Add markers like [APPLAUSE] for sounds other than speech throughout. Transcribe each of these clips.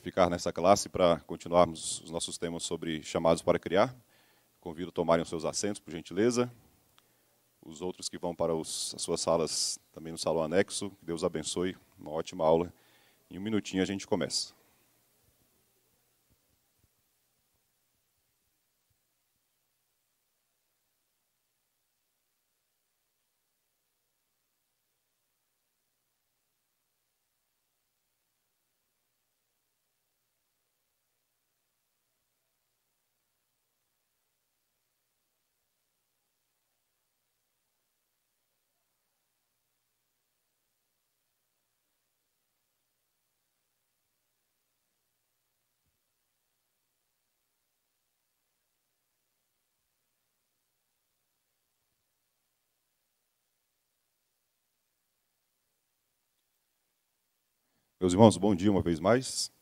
ficar nessa classe para continuarmos os nossos temas sobre chamados para criar. Convido a tomarem os seus assentos, por gentileza. Os outros que vão para os, as suas salas, também no salão anexo. Que Deus abençoe. Uma ótima aula. Em um minutinho a gente começa. Meus irmãos, bom dia uma vez mais.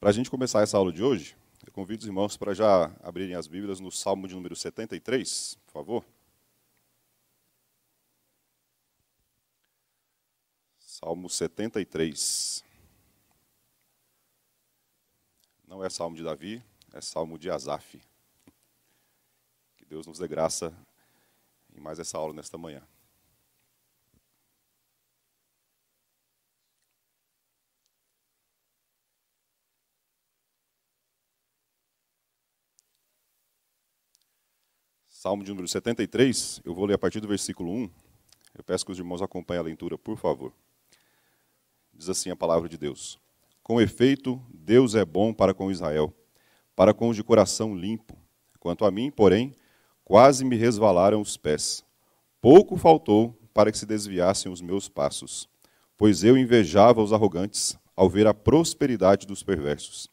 Para a gente começar essa aula de hoje, eu convido os irmãos para já abrirem as Bíblias no Salmo de número 73, por favor. Salmo 73. Não é salmo de Davi, é salmo de Asaf. Que Deus nos dê graça em mais essa aula nesta manhã. Salmo de número 73, eu vou ler a partir do versículo 1. Eu peço que os irmãos acompanhem a leitura, por favor. Diz assim a palavra de Deus: Com efeito, Deus é bom para com Israel, para com os de coração limpo. Quanto a mim, porém, quase me resvalaram os pés. Pouco faltou para que se desviassem os meus passos, pois eu invejava os arrogantes ao ver a prosperidade dos perversos.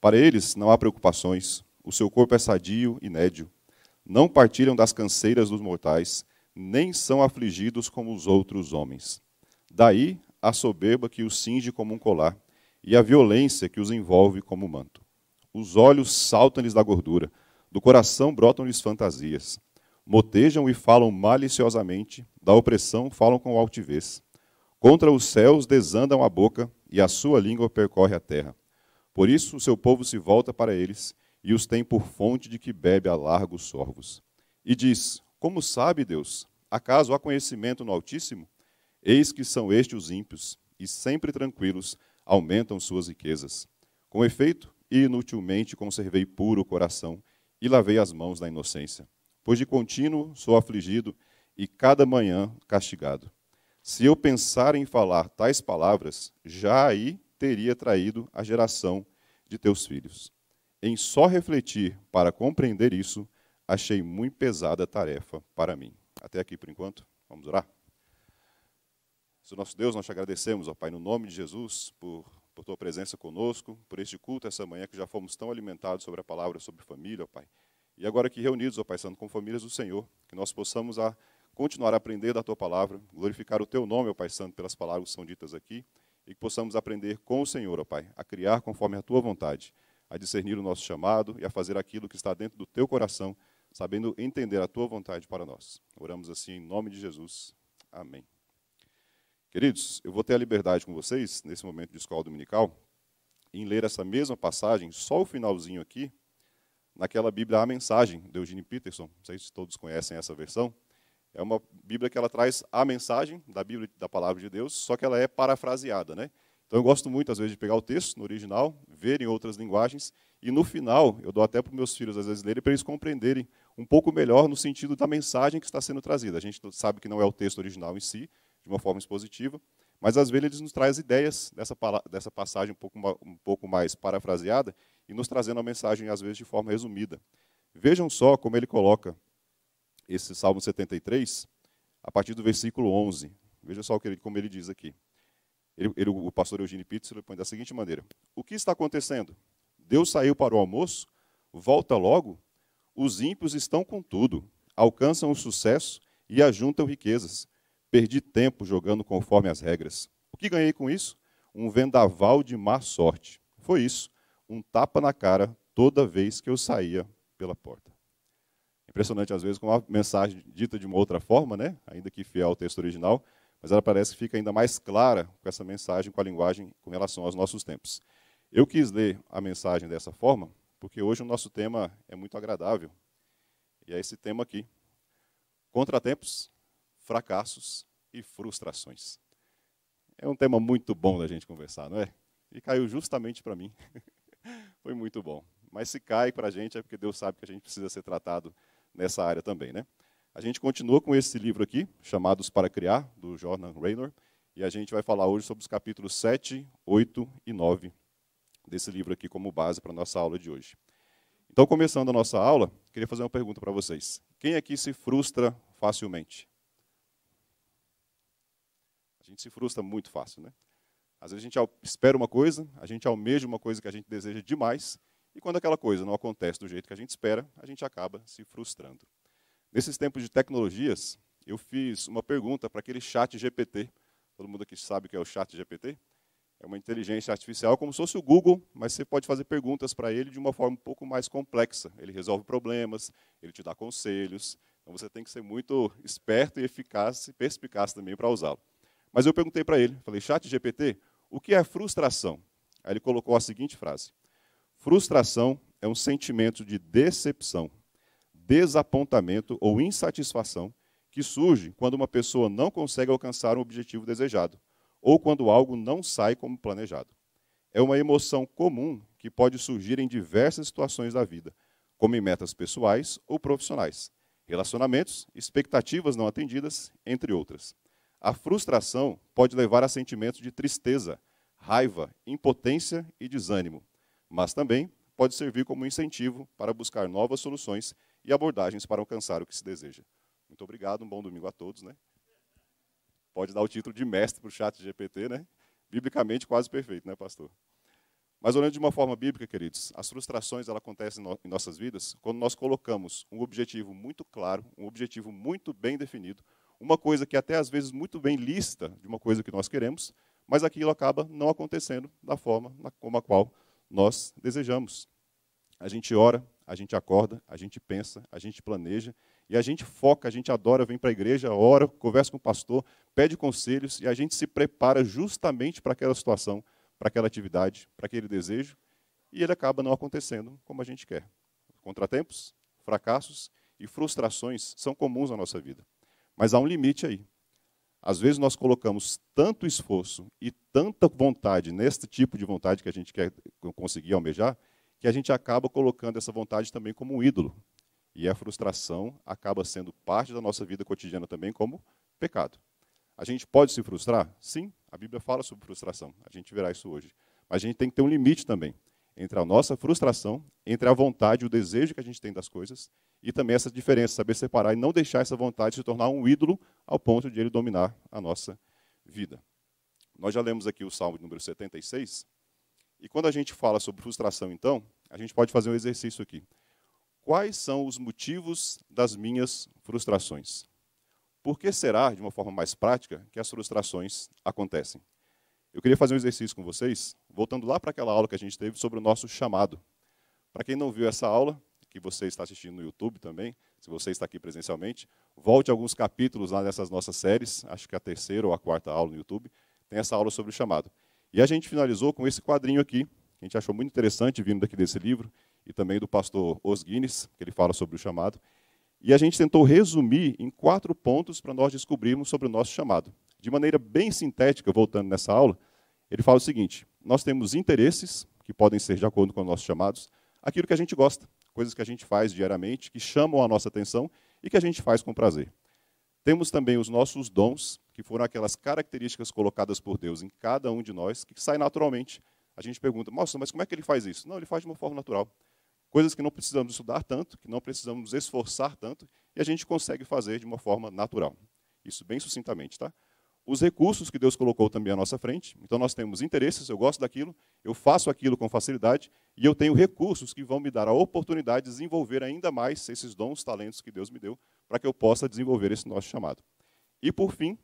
Para eles não há preocupações, o seu corpo é sadio e nédio não partilham das canseiras dos mortais, nem são afligidos como os outros homens. Daí a soberba que os cinge como um colar, e a violência que os envolve como um manto. Os olhos saltam-lhes da gordura, do coração brotam-lhes fantasias. Motejam e falam maliciosamente, da opressão falam com altivez. Contra os céus desandam a boca, e a sua língua percorre a terra. Por isso o seu povo se volta para eles, e os tem por fonte de que bebe a largos sorvos. E diz: Como sabe Deus? Acaso há conhecimento no Altíssimo? Eis que são estes os ímpios, e sempre tranquilos aumentam suas riquezas. Com efeito, inutilmente conservei puro o coração e lavei as mãos da inocência, pois de contínuo sou afligido e cada manhã castigado. Se eu pensar em falar tais palavras, já aí teria traído a geração de teus filhos. Em só refletir para compreender isso, achei muito pesada a tarefa para mim. Até aqui por enquanto, vamos orar. Senhor nosso Deus, nós te agradecemos, ó Pai, no nome de Jesus, por, por tua presença conosco, por este culto essa manhã que já fomos tão alimentados sobre a palavra, sobre família, ó Pai. E agora que reunidos, ó Pai Santo, com famílias do Senhor, que nós possamos a continuar a aprender da tua palavra, glorificar o teu nome, ó Pai Santo, pelas palavras que são ditas aqui, e que possamos aprender com o Senhor, ó Pai, a criar conforme a tua vontade a discernir o nosso chamado e a fazer aquilo que está dentro do teu coração, sabendo entender a tua vontade para nós. Oramos assim em nome de Jesus. Amém. Queridos, eu vou ter a liberdade com vocês, nesse momento de escola dominical, em ler essa mesma passagem, só o finalzinho aqui, naquela Bíblia A Mensagem, de Eugene Peterson. Não sei se todos conhecem essa versão. É uma Bíblia que ela traz a mensagem da Bíblia, da Palavra de Deus, só que ela é parafraseada, né? Então eu gosto muito, às vezes, de pegar o texto no original, ver em outras linguagens, e no final eu dou até para os meus filhos, às vezes, lerem, para eles compreenderem um pouco melhor no sentido da mensagem que está sendo trazida. A gente sabe que não é o texto original em si, de uma forma expositiva, mas às vezes eles nos traz ideias dessa, dessa passagem um pouco, um pouco mais parafraseada e nos trazendo a mensagem, às vezes, de forma resumida. Vejam só como ele coloca esse Salmo 73, a partir do versículo 11. Veja só como ele diz aqui. Ele, ele, o pastor Eugênio Pizzolo põe da seguinte maneira: O que está acontecendo? Deus saiu para o almoço, volta logo, os ímpios estão com tudo, alcançam o sucesso e ajuntam riquezas. Perdi tempo jogando conforme as regras. O que ganhei com isso? Um vendaval de má sorte. Foi isso, um tapa na cara toda vez que eu saía pela porta. Impressionante, às vezes, com uma mensagem dita de uma outra forma, né? ainda que fiel ao texto original, mas ela parece que fica ainda mais clara com essa mensagem, com a linguagem com relação aos nossos tempos. Eu quis ler a mensagem dessa forma, porque hoje o nosso tema é muito agradável, e é esse tema aqui: contratempos, fracassos e frustrações. É um tema muito bom da gente conversar, não é? E caiu justamente para mim. [LAUGHS] Foi muito bom. Mas se cai para a gente é porque Deus sabe que a gente precisa ser tratado nessa área também, né? A gente continua com esse livro aqui, Chamados para Criar, do Jordan Raynor, e a gente vai falar hoje sobre os capítulos 7, 8 e 9 desse livro aqui como base para a nossa aula de hoje. Então, começando a nossa aula, queria fazer uma pergunta para vocês. Quem aqui se frustra facilmente? A gente se frustra muito fácil, né? Às vezes a gente espera uma coisa, a gente almeja uma coisa que a gente deseja demais, e quando aquela coisa não acontece do jeito que a gente espera, a gente acaba se frustrando. Nesses tempos de tecnologias, eu fiz uma pergunta para aquele chat GPT. Todo mundo aqui sabe o que é o chat GPT? É uma inteligência artificial como se fosse o Google, mas você pode fazer perguntas para ele de uma forma um pouco mais complexa. Ele resolve problemas, ele te dá conselhos. Então você tem que ser muito esperto e eficaz e perspicaz também para usá-lo. Mas eu perguntei para ele, falei: "Chat GPT, o que é frustração?" Aí ele colocou a seguinte frase: "Frustração é um sentimento de decepção desapontamento ou insatisfação que surge quando uma pessoa não consegue alcançar um objetivo desejado ou quando algo não sai como planejado. É uma emoção comum que pode surgir em diversas situações da vida, como em metas pessoais ou profissionais, relacionamentos, expectativas não atendidas, entre outras. A frustração pode levar a sentimentos de tristeza, raiva, impotência e desânimo, mas também pode servir como incentivo para buscar novas soluções e abordagens para alcançar o que se deseja. Muito obrigado, um bom domingo a todos. Né? Pode dar o título de mestre para o chat GPT, né? biblicamente quase perfeito, né, pastor? Mas olhando de uma forma bíblica, queridos, as frustrações elas acontecem em nossas vidas quando nós colocamos um objetivo muito claro, um objetivo muito bem definido, uma coisa que é até às vezes muito bem lista de uma coisa que nós queremos, mas aquilo acaba não acontecendo da forma como a qual nós desejamos. A gente ora, a gente acorda, a gente pensa, a gente planeja e a gente foca, a gente adora, vem para a igreja, ora, conversa com o pastor, pede conselhos e a gente se prepara justamente para aquela situação, para aquela atividade, para aquele desejo e ele acaba não acontecendo como a gente quer. Contratempos, fracassos e frustrações são comuns na nossa vida. Mas há um limite aí. Às vezes nós colocamos tanto esforço e tanta vontade nesse tipo de vontade que a gente quer conseguir almejar, que a gente acaba colocando essa vontade também como um ídolo. E a frustração acaba sendo parte da nossa vida cotidiana também como pecado. A gente pode se frustrar? Sim, a Bíblia fala sobre frustração. A gente verá isso hoje. Mas a gente tem que ter um limite também entre a nossa frustração, entre a vontade, o desejo que a gente tem das coisas e também essa diferença, saber separar e não deixar essa vontade se tornar um ídolo ao ponto de ele dominar a nossa vida. Nós já lemos aqui o Salmo número 76, e quando a gente fala sobre frustração, então, a gente pode fazer um exercício aqui. Quais são os motivos das minhas frustrações? Por que será, de uma forma mais prática, que as frustrações acontecem? Eu queria fazer um exercício com vocês, voltando lá para aquela aula que a gente teve sobre o nosso chamado. Para quem não viu essa aula, que você está assistindo no YouTube também, se você está aqui presencialmente, volte alguns capítulos lá nessas nossas séries, acho que a terceira ou a quarta aula no YouTube, tem essa aula sobre o chamado. E a gente finalizou com esse quadrinho aqui, que a gente achou muito interessante, vindo daqui desse livro, e também do pastor Os Guinness, que ele fala sobre o chamado. E a gente tentou resumir em quatro pontos para nós descobrirmos sobre o nosso chamado. De maneira bem sintética, voltando nessa aula, ele fala o seguinte: nós temos interesses, que podem ser de acordo com os nossos chamados, aquilo que a gente gosta, coisas que a gente faz diariamente, que chamam a nossa atenção e que a gente faz com prazer. Temos também os nossos dons, que foram aquelas características colocadas por Deus em cada um de nós, que sai naturalmente. A gente pergunta, nossa, mas como é que ele faz isso? Não, ele faz de uma forma natural. Coisas que não precisamos estudar tanto, que não precisamos esforçar tanto, e a gente consegue fazer de uma forma natural. Isso bem sucintamente, tá? Os recursos que Deus colocou também à nossa frente. Então nós temos interesses, eu gosto daquilo, eu faço aquilo com facilidade, e eu tenho recursos que vão me dar a oportunidade de desenvolver ainda mais esses dons, talentos que Deus me deu para que eu possa desenvolver esse nosso chamado. E, por fim,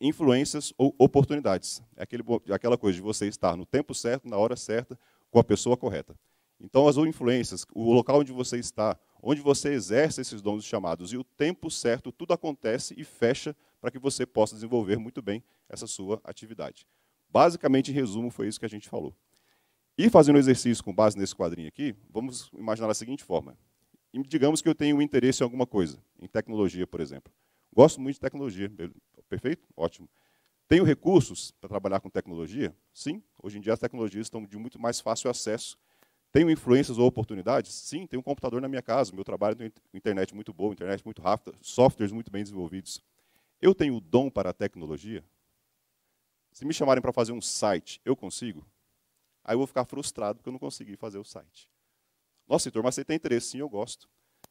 influências ou oportunidades. É aquele, aquela coisa de você estar no tempo certo, na hora certa, com a pessoa correta. Então, as influências, o local onde você está, onde você exerce esses dons chamados e o tempo certo, tudo acontece e fecha para que você possa desenvolver muito bem essa sua atividade. Basicamente, em resumo, foi isso que a gente falou. E fazendo o exercício com base nesse quadrinho aqui, vamos imaginar da seguinte forma e digamos que eu tenho um interesse em alguma coisa, em tecnologia, por exemplo. Gosto muito de tecnologia, perfeito? Ótimo. Tenho recursos para trabalhar com tecnologia? Sim, hoje em dia as tecnologias estão de muito mais fácil acesso. Tenho influências ou oportunidades? Sim, tenho um computador na minha casa, meu trabalho tem internet muito boa, internet muito rápida, softwares muito bem desenvolvidos. Eu tenho dom para a tecnologia? Se me chamarem para fazer um site, eu consigo? Aí eu vou ficar frustrado porque eu não consegui fazer o site. Nossa, Heitor, mas você tem interesse? Sim, eu gosto.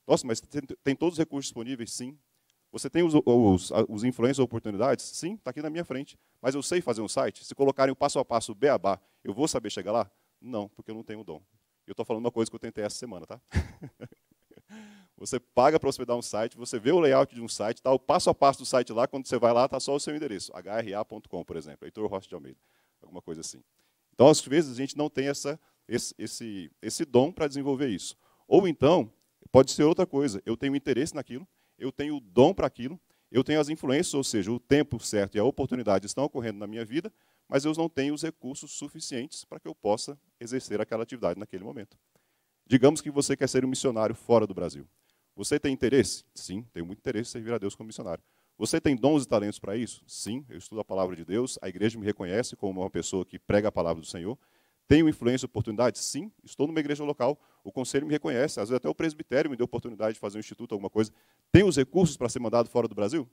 Nossa, mas tem, tem todos os recursos disponíveis? Sim. Você tem os, os, os influencers oportunidades? Sim, está aqui na minha frente. Mas eu sei fazer um site? Se colocarem o passo a passo beabá, eu vou saber chegar lá? Não, porque eu não tenho o dom. Eu estou falando uma coisa que eu tentei essa semana, tá? [LAUGHS] você paga para hospedar um site, você vê o layout de um site, está o passo a passo do site lá, quando você vai lá, está só o seu endereço, hra.com, por exemplo, Heitor Rocha de Almeida, alguma coisa assim. Então, às vezes, a gente não tem essa esse, esse, esse dom para desenvolver isso. Ou então, pode ser outra coisa, eu tenho interesse naquilo, eu tenho o dom para aquilo, eu tenho as influências, ou seja, o tempo certo e a oportunidade estão ocorrendo na minha vida, mas eu não tenho os recursos suficientes para que eu possa exercer aquela atividade naquele momento. Digamos que você quer ser um missionário fora do Brasil. Você tem interesse? Sim, tenho muito interesse em servir a Deus como missionário. Você tem dons e talentos para isso? Sim, eu estudo a palavra de Deus, a igreja me reconhece como uma pessoa que prega a palavra do Senhor, tenho influência e oportunidade? Sim, estou numa igreja local, o conselho me reconhece, às vezes até o presbitério me deu oportunidade de fazer um instituto, alguma coisa. Tenho os recursos para ser mandado fora do Brasil?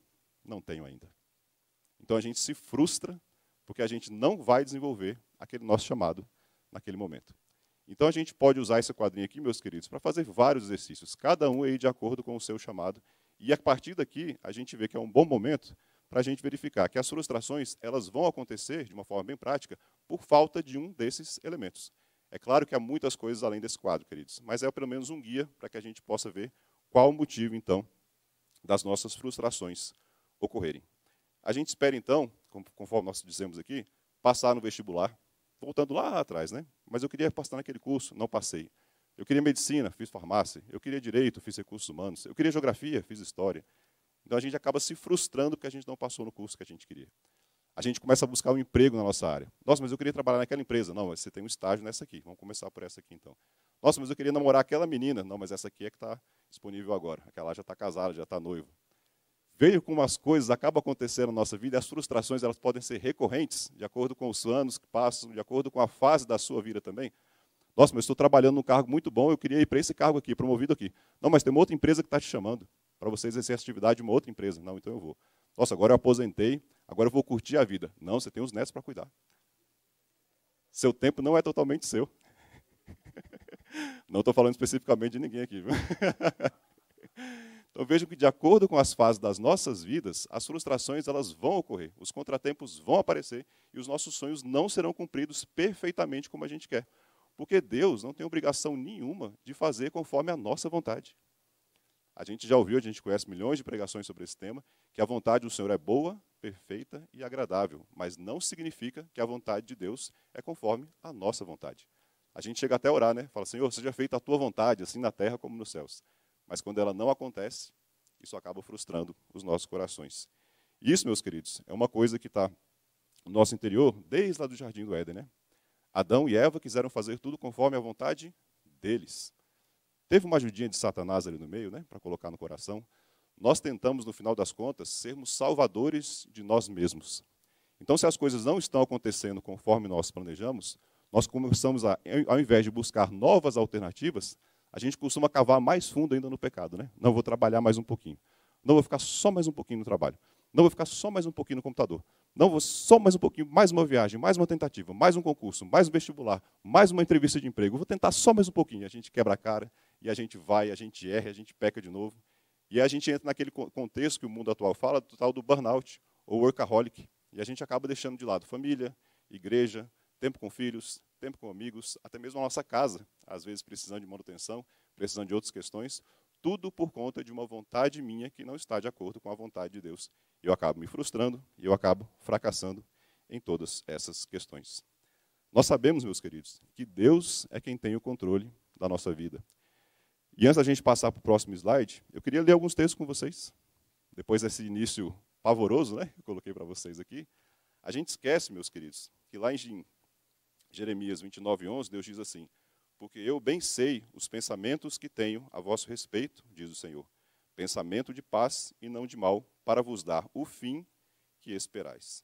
Não tenho ainda. Então a gente se frustra porque a gente não vai desenvolver aquele nosso chamado naquele momento. Então a gente pode usar esse quadrinho aqui, meus queridos, para fazer vários exercícios, cada um aí de acordo com o seu chamado. E a partir daqui, a gente vê que é um bom momento para a gente verificar que as frustrações elas vão acontecer de uma forma bem prática, por falta de um desses elementos. É claro que há muitas coisas além desse quadro, queridos, mas é pelo menos um guia para que a gente possa ver qual o motivo, então, das nossas frustrações ocorrerem. A gente espera, então, conforme nós dizemos aqui, passar no vestibular, voltando lá atrás, né? Mas eu queria passar naquele curso, não passei. Eu queria medicina, fiz farmácia. Eu queria direito, fiz recursos humanos. Eu queria geografia, fiz história. Então a gente acaba se frustrando porque a gente não passou no curso que a gente queria a gente começa a buscar um emprego na nossa área. Nossa, mas eu queria trabalhar naquela empresa. Não, você tem um estágio nessa aqui. Vamos começar por essa aqui então. Nossa, mas eu queria namorar aquela menina. Não, mas essa aqui é que está disponível agora. Aquela já está casada, já está noiva. Veio como as coisas acabam acontecendo na nossa vida, e as frustrações elas podem ser recorrentes, de acordo com os anos que passam, de acordo com a fase da sua vida também. Nossa, mas estou trabalhando num cargo muito bom, eu queria ir para esse cargo aqui, promovido aqui. Não, mas tem uma outra empresa que está te chamando para você exercer atividade de uma outra empresa. Não, então eu vou. Nossa, agora eu aposentei, agora eu vou curtir a vida. Não, você tem os netos para cuidar. Seu tempo não é totalmente seu. [LAUGHS] Não estou falando especificamente de ninguém aqui. Viu? [LAUGHS] Então veja que de acordo com as fases das nossas vidas, as frustrações elas vão ocorrer, os contratempos vão aparecer e os nossos sonhos não serão cumpridos perfeitamente como a gente quer, porque Deus não tem obrigação nenhuma de fazer conforme a nossa vontade. A gente já ouviu, a gente conhece milhões de pregações sobre esse tema, que a vontade do Senhor é boa, perfeita e agradável, mas não significa que a vontade de Deus é conforme a nossa vontade. A gente chega até a orar, né? Fala, Senhor, seja feita a tua vontade, assim na terra como nos céus. Mas quando ela não acontece, isso acaba frustrando os nossos corações. isso, meus queridos, é uma coisa que está no nosso interior desde lá do Jardim do Éden, né? Adão e Eva quiseram fazer tudo conforme a vontade deles. Teve uma ajudinha de Satanás ali no meio, né, para colocar no coração. Nós tentamos, no final das contas, sermos salvadores de nós mesmos. Então, se as coisas não estão acontecendo conforme nós planejamos, nós começamos a, ao invés de buscar novas alternativas, a gente costuma cavar mais fundo ainda no pecado, né? Não vou trabalhar mais um pouquinho. Não vou ficar só mais um pouquinho no trabalho. Não vou ficar só mais um pouquinho no computador. Não vou só mais um pouquinho, mais uma viagem, mais uma tentativa, mais um concurso, mais um vestibular, mais uma entrevista de emprego. Vou tentar só mais um pouquinho. A gente quebra a cara e a gente vai, a gente erra, a gente peca de novo. E a gente entra naquele contexto que o mundo atual fala, do tal do burnout ou workaholic. E a gente acaba deixando de lado família, igreja, tempo com filhos, tempo com amigos, até mesmo a nossa casa, às vezes precisando de manutenção, precisando de outras questões, tudo por conta de uma vontade minha que não está de acordo com a vontade de Deus. Eu acabo me frustrando e eu acabo fracassando em todas essas questões. Nós sabemos, meus queridos, que Deus é quem tem o controle da nossa vida. E antes da gente passar para o próximo slide, eu queria ler alguns textos com vocês. Depois desse início pavoroso, né, que eu coloquei para vocês aqui, a gente esquece, meus queridos, que lá em Jeremias 29:11 Deus diz assim: "Porque eu bem sei os pensamentos que tenho a vosso respeito", diz o Senhor, "pensamento de paz e não de mal, para vos dar o fim que esperais".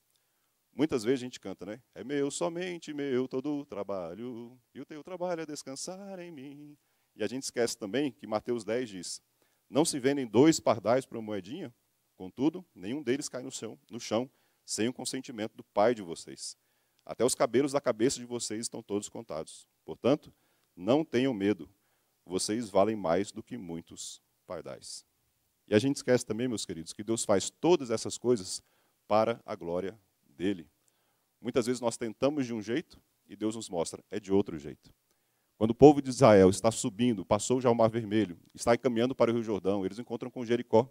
Muitas vezes a gente canta, né? É meu somente meu todo o trabalho, e o teu trabalho é descansar em mim. E a gente esquece também que Mateus 10 diz: Não se vendem dois pardais para uma moedinha, contudo, nenhum deles cai no chão, no chão sem o consentimento do pai de vocês. Até os cabelos da cabeça de vocês estão todos contados. Portanto, não tenham medo, vocês valem mais do que muitos pardais. E a gente esquece também, meus queridos, que Deus faz todas essas coisas para a glória dele. Muitas vezes nós tentamos de um jeito e Deus nos mostra, é de outro jeito. Quando o povo de Israel está subindo, passou já o Mar Vermelho, está caminhando para o Rio Jordão, eles encontram com Jericó.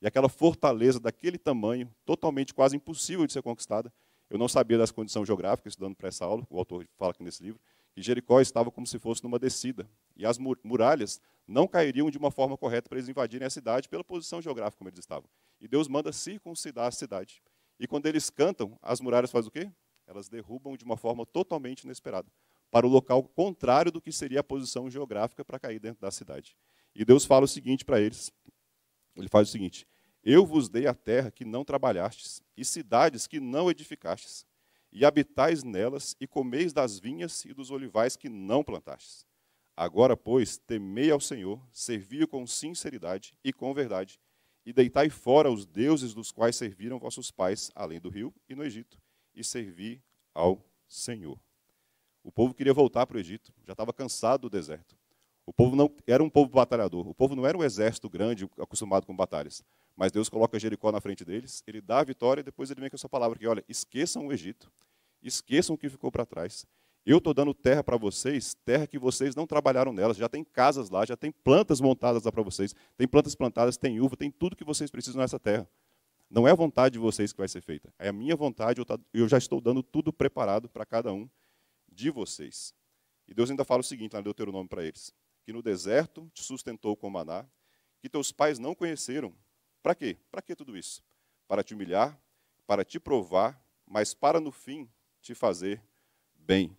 E aquela fortaleza daquele tamanho, totalmente quase impossível de ser conquistada. Eu não sabia das condições geográficas, estudando para essa aula, o autor fala aqui nesse livro, que Jericó estava como se fosse numa descida. E as muralhas não cairiam de uma forma correta para eles invadirem a cidade pela posição geográfica como eles estavam. E Deus manda circuncidar a cidade. E quando eles cantam, as muralhas fazem o quê? Elas derrubam de uma forma totalmente inesperada para o local contrário do que seria a posição geográfica para cair dentro da cidade. E Deus fala o seguinte para eles: Ele faz o seguinte: Eu vos dei a terra que não trabalhastes, e cidades que não edificastes, e habitais nelas, e comeis das vinhas e dos olivais que não plantastes. Agora, pois, temei ao Senhor, servi-o com sinceridade e com verdade, e deitai fora os deuses dos quais serviram vossos pais, além do rio e no Egito, e servi ao Senhor. O povo queria voltar para o Egito, já estava cansado do deserto. O povo não era um povo batalhador. O povo não era um exército grande acostumado com batalhas. Mas Deus coloca Jericó na frente deles, ele dá a vitória e depois ele vem com essa palavra que, olha, esqueçam o Egito, esqueçam o que ficou para trás. Eu estou dando terra para vocês, terra que vocês não trabalharam nelas. Já tem casas lá, já tem plantas montadas lá para vocês, tem plantas plantadas, tem uva, tem tudo que vocês precisam nessa terra. Não é a vontade de vocês que vai ser feita, é a minha vontade. Eu tá, já estou dando tudo preparado para cada um de vocês. E Deus ainda fala o seguinte lá no Deuteronômio para eles: que no deserto te sustentou com maná, que teus pais não conheceram. Para quê? Para que tudo isso? Para te humilhar, para te provar, mas para no fim te fazer bem.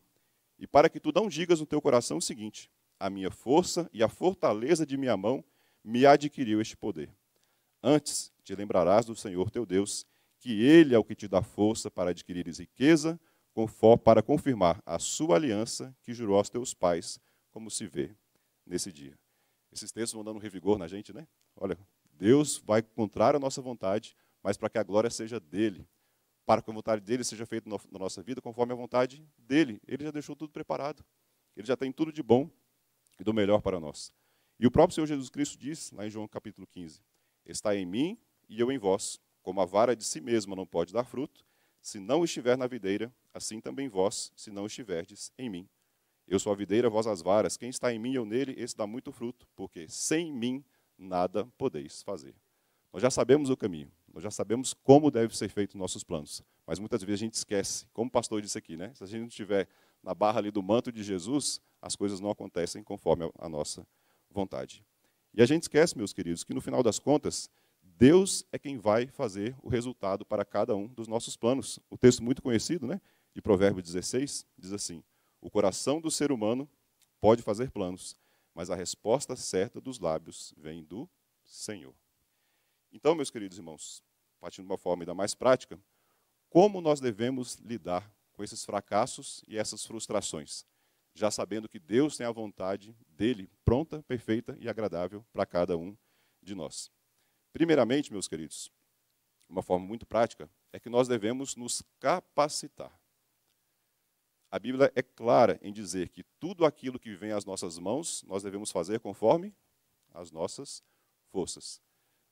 E para que tu não digas no teu coração o seguinte: a minha força e a fortaleza de minha mão me adquiriu este poder. Antes te lembrarás do Senhor teu Deus, que Ele é o que te dá força para adquirir riqueza, para confirmar a sua aliança que jurou aos teus pais, como se vê nesse dia. Esses textos vão dando um revigor na gente, né? Olha, Deus vai contrário a nossa vontade, mas para que a glória seja dele, para que a vontade dele seja feita na nossa vida conforme a vontade dele. Ele já deixou tudo preparado. Ele já tem tudo de bom e do melhor para nós. E o próprio Senhor Jesus Cristo diz, lá em João capítulo 15: Está em mim e eu em vós. Como a vara de si mesma não pode dar fruto, se não estiver na videira, assim também vós, se não estiverdes em mim. Eu sou a videira, vós as varas. Quem está em mim ou nele, esse dá muito fruto, porque sem mim nada podeis fazer. Nós já sabemos o caminho, nós já sabemos como deve ser feito nossos planos, mas muitas vezes a gente esquece, como o pastor disse aqui, né? Se a gente não estiver na barra ali do manto de Jesus, as coisas não acontecem conforme a nossa vontade. E a gente esquece, meus queridos, que no final das contas, Deus é quem vai fazer o resultado para cada um dos nossos planos. O texto muito conhecido, né, de Provérbio 16, diz assim: O coração do ser humano pode fazer planos, mas a resposta certa dos lábios vem do Senhor. Então, meus queridos irmãos, partindo de uma forma ainda mais prática, como nós devemos lidar com esses fracassos e essas frustrações, já sabendo que Deus tem a vontade dele pronta, perfeita e agradável para cada um de nós. Primeiramente, meus queridos, uma forma muito prática, é que nós devemos nos capacitar. A Bíblia é clara em dizer que tudo aquilo que vem às nossas mãos, nós devemos fazer conforme as nossas forças.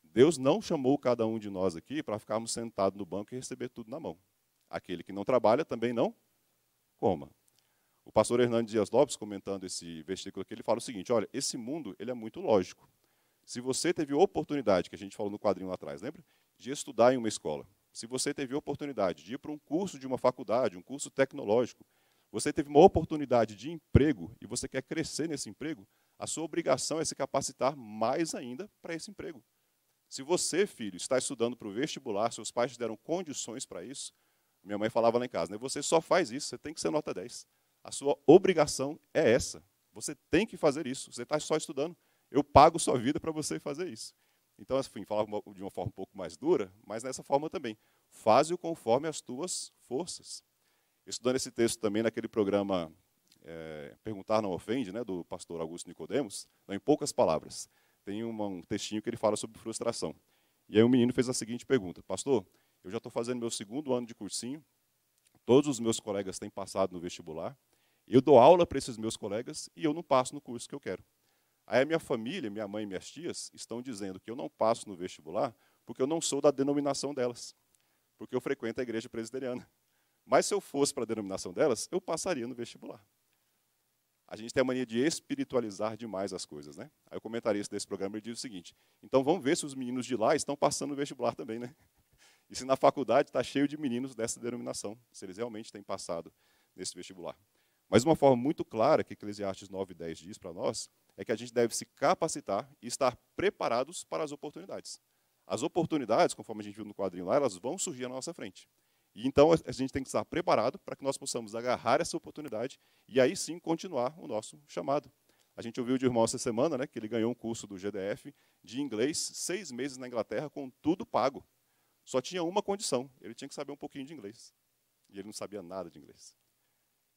Deus não chamou cada um de nós aqui para ficarmos sentados no banco e receber tudo na mão. Aquele que não trabalha também não coma. O pastor Hernando Dias Lopes, comentando esse versículo aqui, ele fala o seguinte, olha, esse mundo ele é muito lógico. Se você teve oportunidade, que a gente falou no quadrinho lá atrás, lembra? De estudar em uma escola. Se você teve oportunidade de ir para um curso de uma faculdade, um curso tecnológico, você teve uma oportunidade de emprego e você quer crescer nesse emprego, a sua obrigação é se capacitar mais ainda para esse emprego. Se você, filho, está estudando para o vestibular, seus pais te deram condições para isso, minha mãe falava lá em casa, né, você só faz isso, você tem que ser nota 10. A sua obrigação é essa. Você tem que fazer isso, você está só estudando eu pago sua vida para você fazer isso. Então, assim, falava de uma forma um pouco mais dura, mas nessa forma também. Faz-o conforme as tuas forças. Estudando esse texto também naquele programa é, Perguntar Não Ofende, né, do pastor Augusto Nicodemos, né, em poucas palavras, tem uma, um textinho que ele fala sobre frustração. E aí um menino fez a seguinte pergunta: Pastor, eu já estou fazendo meu segundo ano de cursinho, todos os meus colegas têm passado no vestibular, eu dou aula para esses meus colegas e eu não passo no curso que eu quero. Aí a minha família, minha mãe e minhas tias estão dizendo que eu não passo no vestibular porque eu não sou da denominação delas, porque eu frequento a igreja presbiteriana. Mas se eu fosse para a denominação delas, eu passaria no vestibular. A gente tem a mania de espiritualizar demais as coisas, né? Aí o comentarista desse programa diz o seguinte: então vamos ver se os meninos de lá estão passando no vestibular também, né? [LAUGHS] E se na faculdade está cheio de meninos dessa denominação, se eles realmente têm passado nesse vestibular. Mas uma forma muito clara que Eclesiastes 9 e 10 diz para nós é que a gente deve se capacitar e estar preparados para as oportunidades. As oportunidades, conforme a gente viu no quadrinho lá, elas vão surgir à nossa frente. E então a gente tem que estar preparado para que nós possamos agarrar essa oportunidade e aí sim continuar o nosso chamado. A gente ouviu de irmão essa semana, né, que ele ganhou um curso do GDF de inglês, seis meses na Inglaterra, com tudo pago. Só tinha uma condição, ele tinha que saber um pouquinho de inglês. E ele não sabia nada de inglês.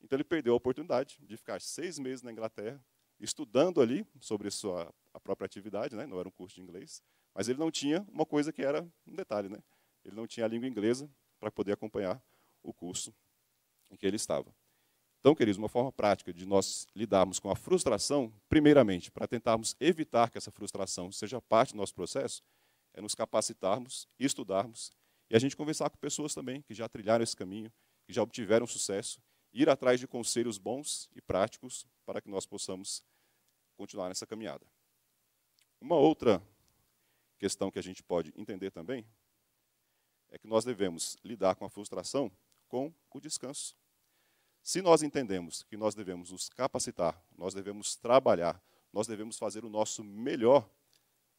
Então ele perdeu a oportunidade de ficar seis meses na Inglaterra, estudando ali sobre sua a própria atividade, né? não era um curso de inglês, mas ele não tinha uma coisa que era um detalhe, né? ele não tinha a língua inglesa para poder acompanhar o curso em que ele estava. Então, queridos, uma forma prática de nós lidarmos com a frustração, primeiramente, para tentarmos evitar que essa frustração seja parte do nosso processo, é nos capacitarmos, estudarmos e a gente conversar com pessoas também que já trilharam esse caminho, que já obtiveram sucesso ir atrás de conselhos bons e práticos para que nós possamos continuar nessa caminhada. Uma outra questão que a gente pode entender também é que nós devemos lidar com a frustração com o descanso. Se nós entendemos que nós devemos nos capacitar, nós devemos trabalhar, nós devemos fazer o nosso melhor,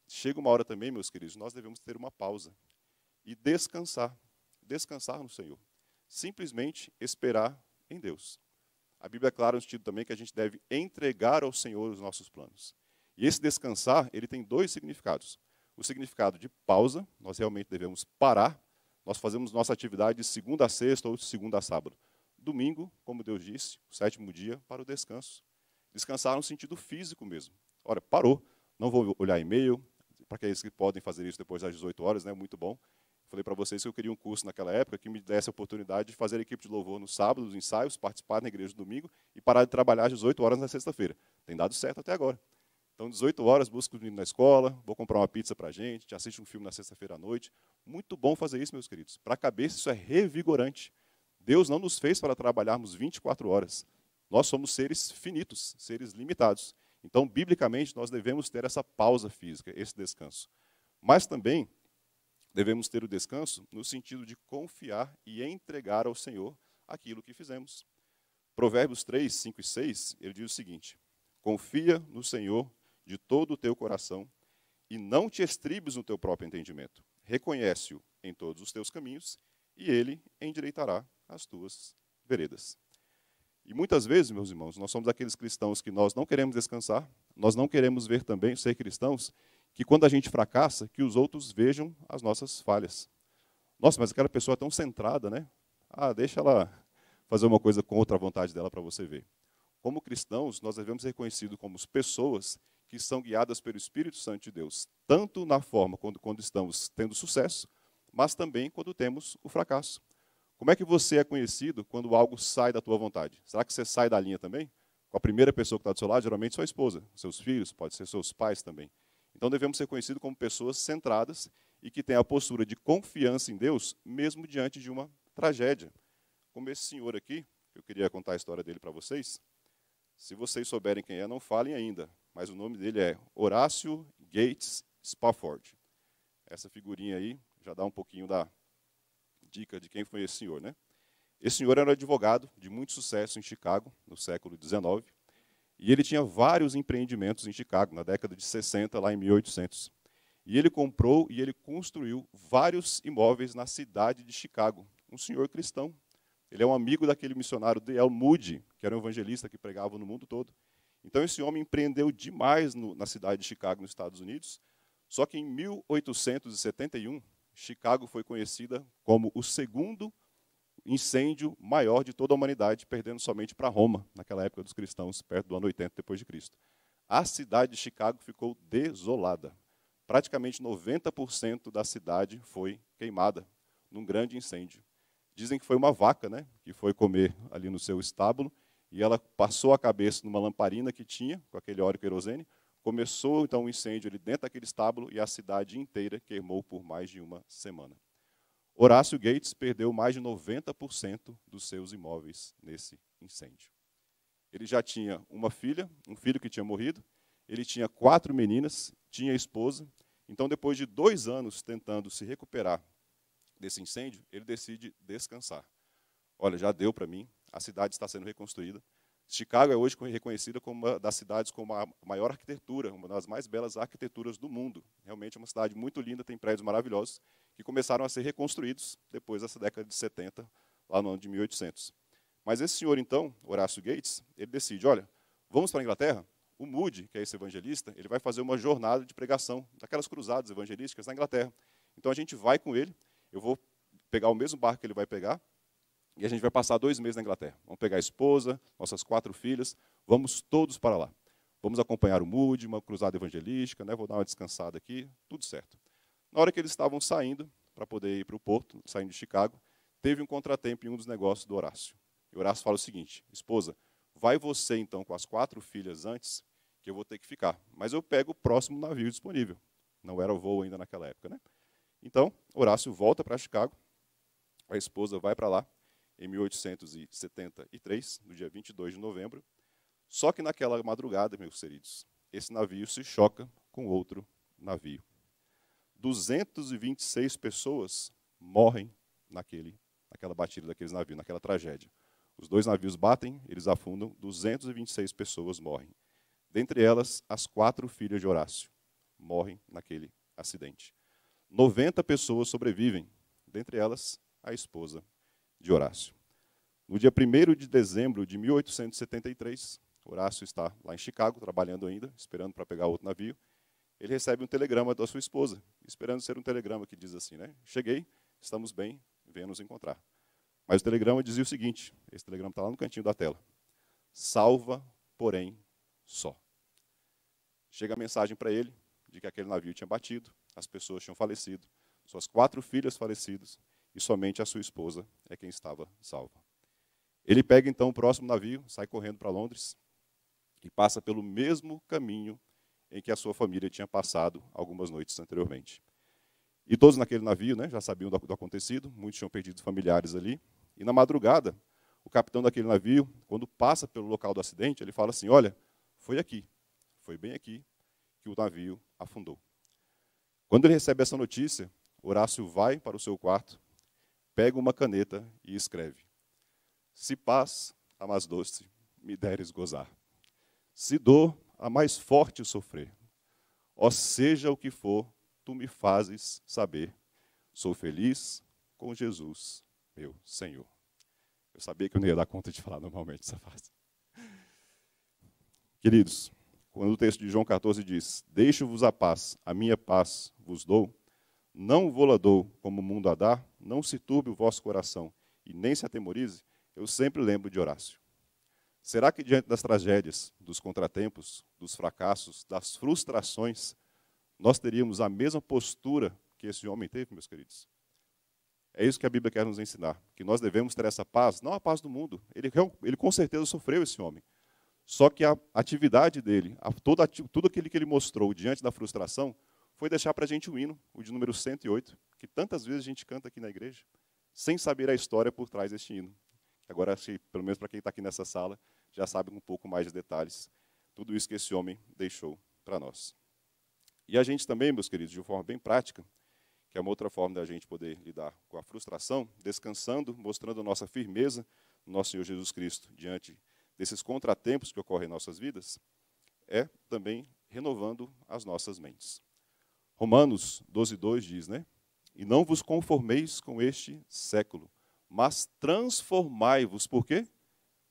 chega uma hora também, meus queridos, nós devemos ter uma pausa e descansar, descansar no Senhor. Simplesmente esperar em Deus. A Bíblia é clara no sentido também que a gente deve entregar ao Senhor os nossos planos. E esse descansar, ele tem dois significados. O significado de pausa, nós realmente devemos parar, nós fazemos nossa atividade de segunda a sexta ou de segunda a sábado. Domingo, como Deus disse, o sétimo dia, para o descanso. Descansar no sentido físico mesmo. Olha, parou, não vou olhar e-mail, para aqueles que podem fazer isso depois das 18 horas, né, muito bom. Falei para vocês que eu queria um curso naquela época que me desse a oportunidade de fazer a equipe de louvor no sábado, os ensaios, participar na igreja no domingo e parar de trabalhar às 18 horas na sexta-feira. Tem dado certo até agora. Então, 18 horas, busco os meninos na escola, vou comprar uma pizza para a gente, assiste um filme na sexta-feira à noite. Muito bom fazer isso, meus queridos. Para a cabeça, isso é revigorante. Deus não nos fez para trabalharmos 24 horas. Nós somos seres finitos, seres limitados. Então, biblicamente, nós devemos ter essa pausa física, esse descanso. Mas também, Devemos ter o descanso no sentido de confiar e entregar ao Senhor aquilo que fizemos. Provérbios 3, 5 e 6, ele diz o seguinte: Confia no Senhor de todo o teu coração e não te estribes no teu próprio entendimento. Reconhece-o em todos os teus caminhos e ele endireitará as tuas veredas. E muitas vezes, meus irmãos, nós somos aqueles cristãos que nós não queremos descansar, nós não queremos ver também ser cristãos que quando a gente fracassa, que os outros vejam as nossas falhas. Nossa, mas aquela pessoa é tão centrada, né? Ah, deixa ela fazer uma coisa contra a vontade dela para você ver. Como cristãos, nós devemos ser reconhecidos como pessoas que são guiadas pelo Espírito Santo de Deus, tanto na forma quando, quando estamos tendo sucesso, mas também quando temos o fracasso. Como é que você é conhecido quando algo sai da tua vontade? Será que você sai da linha também? Com a primeira pessoa que está do seu lado, geralmente sua esposa, seus filhos, pode ser seus pais também. Então devemos ser conhecidos como pessoas centradas e que têm a postura de confiança em Deus, mesmo diante de uma tragédia. Como esse senhor aqui, eu queria contar a história dele para vocês. Se vocês souberem quem é, não falem ainda, mas o nome dele é Horácio Gates Spafford. Essa figurinha aí já dá um pouquinho da dica de quem foi esse senhor, né? Esse senhor era um advogado de muito sucesso em Chicago no século XIX e ele tinha vários empreendimentos em Chicago, na década de 60, lá em 1800. E ele comprou e ele construiu vários imóveis na cidade de Chicago. Um senhor cristão. Ele é um amigo daquele missionário D.L. Moody, que era um evangelista que pregava no mundo todo. Então esse homem empreendeu demais no, na cidade de Chicago, nos Estados Unidos. Só que em 1871, Chicago foi conhecida como o segundo incêndio maior de toda a humanidade, perdendo somente para Roma, naquela época dos cristãos, perto do ano 80 depois de Cristo. A cidade de Chicago ficou desolada. Praticamente 90% da cidade foi queimada num grande incêndio. Dizem que foi uma vaca, né, que foi comer ali no seu estábulo e ela passou a cabeça numa lamparina que tinha com aquele óleo querosene. Começou então um incêndio ali dentro daquele estábulo e a cidade inteira queimou por mais de uma semana. Horácio Gates perdeu mais de 90% dos seus imóveis nesse incêndio. Ele já tinha uma filha, um filho que tinha morrido, ele tinha quatro meninas, tinha esposa. Então, depois de dois anos tentando se recuperar desse incêndio, ele decide descansar. Olha, já deu para mim, a cidade está sendo reconstruída, Chicago é hoje reconhecida como uma das cidades com a maior arquitetura, uma das mais belas arquiteturas do mundo. Realmente é uma cidade muito linda, tem prédios maravilhosos que começaram a ser reconstruídos depois dessa década de 70, lá no ano de 1800. Mas esse senhor, então, Horácio Gates, ele decide, olha, vamos para a Inglaterra? O Moody, que é esse evangelista, ele vai fazer uma jornada de pregação daquelas cruzadas evangelísticas na Inglaterra. Então a gente vai com ele, eu vou pegar o mesmo barco que ele vai pegar, e a gente vai passar dois meses na Inglaterra. Vamos pegar a esposa, nossas quatro filhas, vamos todos para lá. Vamos acompanhar o Moody, uma cruzada evangelística, né? vou dar uma descansada aqui, tudo certo. Na hora que eles estavam saindo, para poder ir para o Porto, saindo de Chicago, teve um contratempo em um dos negócios do Horácio. E Horácio fala o seguinte: esposa, vai você então com as quatro filhas antes, que eu vou ter que ficar. Mas eu pego o próximo navio disponível. Não era voo ainda naquela época, né? Então, Horácio volta para Chicago, a esposa vai para lá, em 1873, no dia 22 de novembro. Só que naquela madrugada, meus queridos, esse navio se choca com outro navio. 226 pessoas morrem naquele, naquela batida daqueles navios, naquela tragédia. Os dois navios batem, eles afundam, 226 pessoas morrem. Dentre elas, as quatro filhas de Horácio morrem naquele acidente. 90 pessoas sobrevivem, dentre elas, a esposa de Horácio. No dia 1 de dezembro de 1873, Horácio está lá em Chicago, trabalhando ainda, esperando para pegar outro navio. Ele recebe um telegrama da sua esposa, esperando ser um telegrama que diz assim, né? Cheguei, estamos bem, venha nos encontrar. Mas o telegrama dizia o seguinte, esse telegrama está lá no cantinho da tela. Salva, porém, só. Chega a mensagem para ele de que aquele navio tinha batido, as pessoas tinham falecido, suas quatro filhas falecidas, e somente a sua esposa é quem estava salva. Ele pega então o próximo navio, sai correndo para Londres e passa pelo mesmo caminho em que a sua família tinha passado algumas noites anteriormente. E todos naquele navio né, já sabiam do, do acontecido, muitos tinham perdido familiares ali. E na madrugada, o capitão daquele navio, quando passa pelo local do acidente, ele fala assim: Olha, foi aqui, foi bem aqui que o navio afundou. Quando ele recebe essa notícia, Horácio vai para o seu quarto pega uma caneta e escreve: Se paz, a mais doce, me deres gozar. Se dor, a mais forte sofrer. ó seja o que for, tu me fazes saber. Sou feliz com Jesus, meu Senhor. Eu sabia que eu não ia dar conta de falar normalmente essa frase. Queridos, quando o texto de João 14 diz: Deixo-vos a paz, a minha paz vos dou, não vou como o mundo a dá, não se turbe o vosso coração e nem se atemorize, eu sempre lembro de Horácio. Será que diante das tragédias, dos contratempos, dos fracassos, das frustrações, nós teríamos a mesma postura que esse homem teve, meus queridos? É isso que a Bíblia quer nos ensinar, que nós devemos ter essa paz, não a paz do mundo. Ele, ele com certeza sofreu esse homem. Só que a atividade dele, a, todo, tudo aquilo que ele mostrou diante da frustração, foi deixar para a gente o hino, o de número 108, que tantas vezes a gente canta aqui na igreja, sem saber a história por trás deste hino. Agora, se, pelo menos para quem está aqui nessa sala, já sabe um pouco mais de detalhes, tudo isso que esse homem deixou para nós. E a gente também, meus queridos, de uma forma bem prática, que é uma outra forma da gente poder lidar com a frustração, descansando, mostrando a nossa firmeza no nosso Senhor Jesus Cristo diante desses contratempos que ocorrem em nossas vidas, é também renovando as nossas mentes. Romanos 12, 2 diz, né? E não vos conformeis com este século, mas transformai-vos, por quê?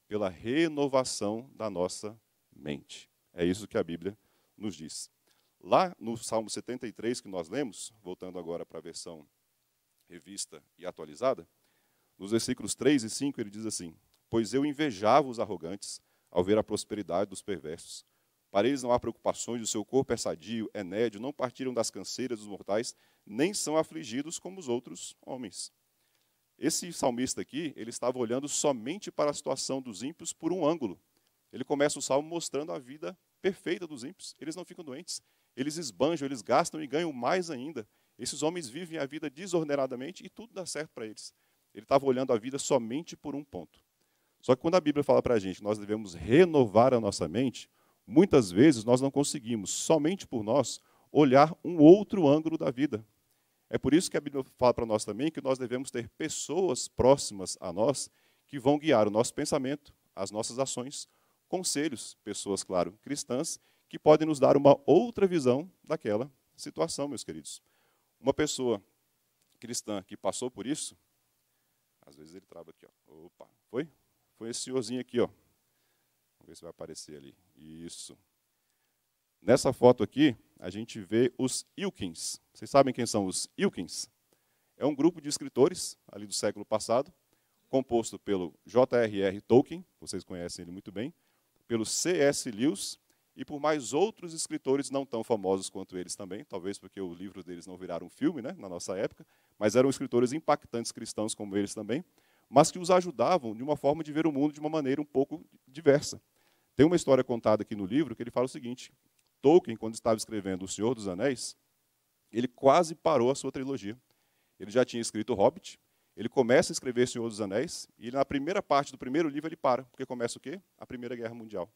Pela renovação da nossa mente. É isso que a Bíblia nos diz. Lá no Salmo 73 que nós lemos, voltando agora para a versão revista e atualizada, nos versículos 3 e 5 ele diz assim: Pois eu invejava os arrogantes ao ver a prosperidade dos perversos para eles não há preocupações, o seu corpo é sadio, é nédio, não partiram das canseiras dos mortais, nem são afligidos como os outros homens. Esse salmista aqui, ele estava olhando somente para a situação dos ímpios por um ângulo. Ele começa o salmo mostrando a vida perfeita dos ímpios. Eles não ficam doentes, eles esbanjam, eles gastam e ganham mais ainda. Esses homens vivem a vida desordenadamente e tudo dá certo para eles. Ele estava olhando a vida somente por um ponto. Só que quando a Bíblia fala para a gente que nós devemos renovar a nossa mente, Muitas vezes nós não conseguimos, somente por nós, olhar um outro ângulo da vida. É por isso que a Bíblia fala para nós também que nós devemos ter pessoas próximas a nós que vão guiar o nosso pensamento, as nossas ações, conselhos, pessoas, claro, cristãs, que podem nos dar uma outra visão daquela situação, meus queridos. Uma pessoa cristã que passou por isso, às vezes ele trava aqui, ó. Opa, foi? Foi esse senhorzinho aqui, ó. Vamos ver se vai aparecer ali. Isso. Nessa foto aqui, a gente vê os Ilkins. Vocês sabem quem são os Ilkins? É um grupo de escritores, ali do século passado, composto pelo J.R.R. Tolkien, vocês conhecem ele muito bem, pelo C.S. Lewis e por mais outros escritores não tão famosos quanto eles também, talvez porque o livro deles não viraram um filme né, na nossa época, mas eram escritores impactantes cristãos como eles também, mas que os ajudavam de uma forma de ver o mundo de uma maneira um pouco diversa. Tem uma história contada aqui no livro que ele fala o seguinte: Tolkien, quando estava escrevendo O Senhor dos Anéis, ele quase parou a sua trilogia. Ele já tinha escrito Hobbit, ele começa a escrever O Senhor dos Anéis, e na primeira parte do primeiro livro ele para, porque começa o quê? A Primeira Guerra Mundial.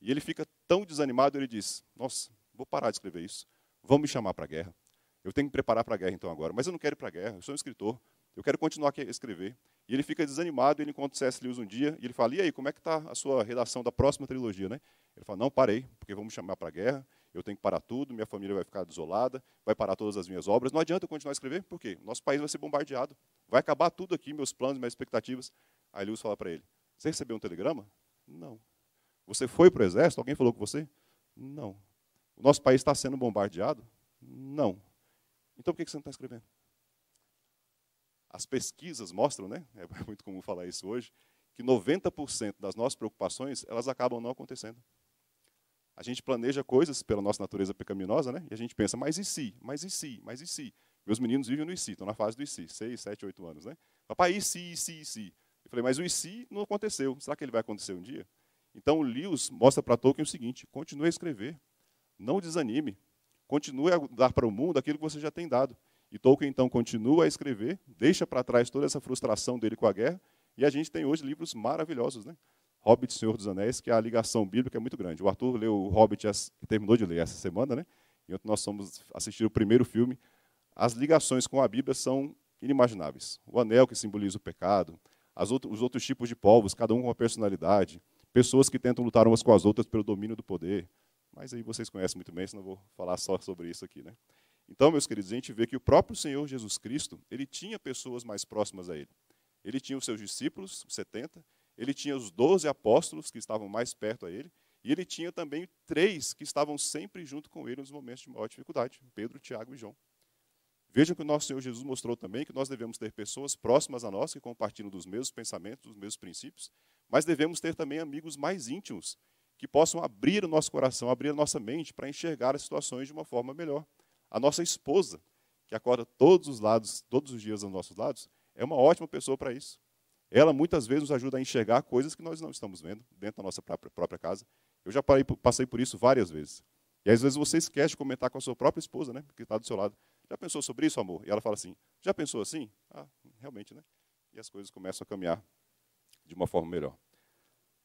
E ele fica tão desanimado, ele diz: Nossa, vou parar de escrever isso, vão me chamar para a guerra. Eu tenho que me preparar para a guerra então agora, mas eu não quero ir para a guerra, eu sou um escritor, eu quero continuar a escrever. E ele fica desanimado, ele encontra C.S. Lewis um dia, e ele fala, e aí, como é que está a sua redação da próxima trilogia? Né? Ele fala, não, parei, porque vamos chamar para a guerra, eu tenho que parar tudo, minha família vai ficar desolada, vai parar todas as minhas obras, não adianta eu continuar a escrever, por quê? Nosso país vai ser bombardeado, vai acabar tudo aqui, meus planos, minhas expectativas. Aí Lewis fala para ele, você recebeu um telegrama? Não. Você foi para o exército? Alguém falou com você? Não. O nosso país está sendo bombardeado? Não. Então por que você não está escrevendo? As pesquisas mostram, né, é [LAUGHS] muito comum falar isso hoje, que 90% das nossas preocupações, elas acabam não acontecendo. A gente planeja coisas pela nossa natureza pecaminosa, né? E a gente pensa, mas e se? Mas e se? Mas e se? Meus meninos vivem no e se, estão na fase do e se, 6, 7, 8 anos, né? Papai, e se, e se, e se? Eu falei, mas o e se não aconteceu. Será que ele vai acontecer um dia? Então, Lewis mostra para Tolkien o seguinte, continue a escrever, não desanime, continue a dar para o mundo aquilo que você já tem dado. E Tolkien então continua a escrever, deixa para trás toda essa frustração dele com a guerra, e a gente tem hoje livros maravilhosos, né? Hobbit, Senhor dos Anéis, que é a ligação bíblica é muito grande. O Arthur leu o Hobbit, terminou de ler essa semana, né? E ontem nós fomos assistir o primeiro filme. As ligações com a Bíblia são inimagináveis. O anel que simboliza o pecado, outro, os outros tipos de povos, cada um com uma personalidade, pessoas que tentam lutar umas com as outras pelo domínio do poder. Mas aí vocês conhecem muito bem, senão eu vou falar só sobre isso aqui, né? Então, meus queridos, a gente vê que o próprio Senhor Jesus Cristo, ele tinha pessoas mais próximas a ele. Ele tinha os seus discípulos, os 70, ele tinha os 12 apóstolos que estavam mais perto a ele, e ele tinha também três que estavam sempre junto com ele nos momentos de maior dificuldade: Pedro, Tiago e João. Vejam que o nosso Senhor Jesus mostrou também que nós devemos ter pessoas próximas a nós, que compartilham dos mesmos pensamentos, dos mesmos princípios, mas devemos ter também amigos mais íntimos, que possam abrir o nosso coração, abrir a nossa mente para enxergar as situações de uma forma melhor. A nossa esposa, que acorda todos os lados, todos os dias aos nossos lados, é uma ótima pessoa para isso. Ela muitas vezes nos ajuda a enxergar coisas que nós não estamos vendo dentro da nossa própria casa. Eu já parei, passei por isso várias vezes. E às vezes você esquece de comentar com a sua própria esposa, né, que está do seu lado. Já pensou sobre isso, amor? E ela fala assim: Já pensou assim? Ah, realmente, né? E as coisas começam a caminhar de uma forma melhor.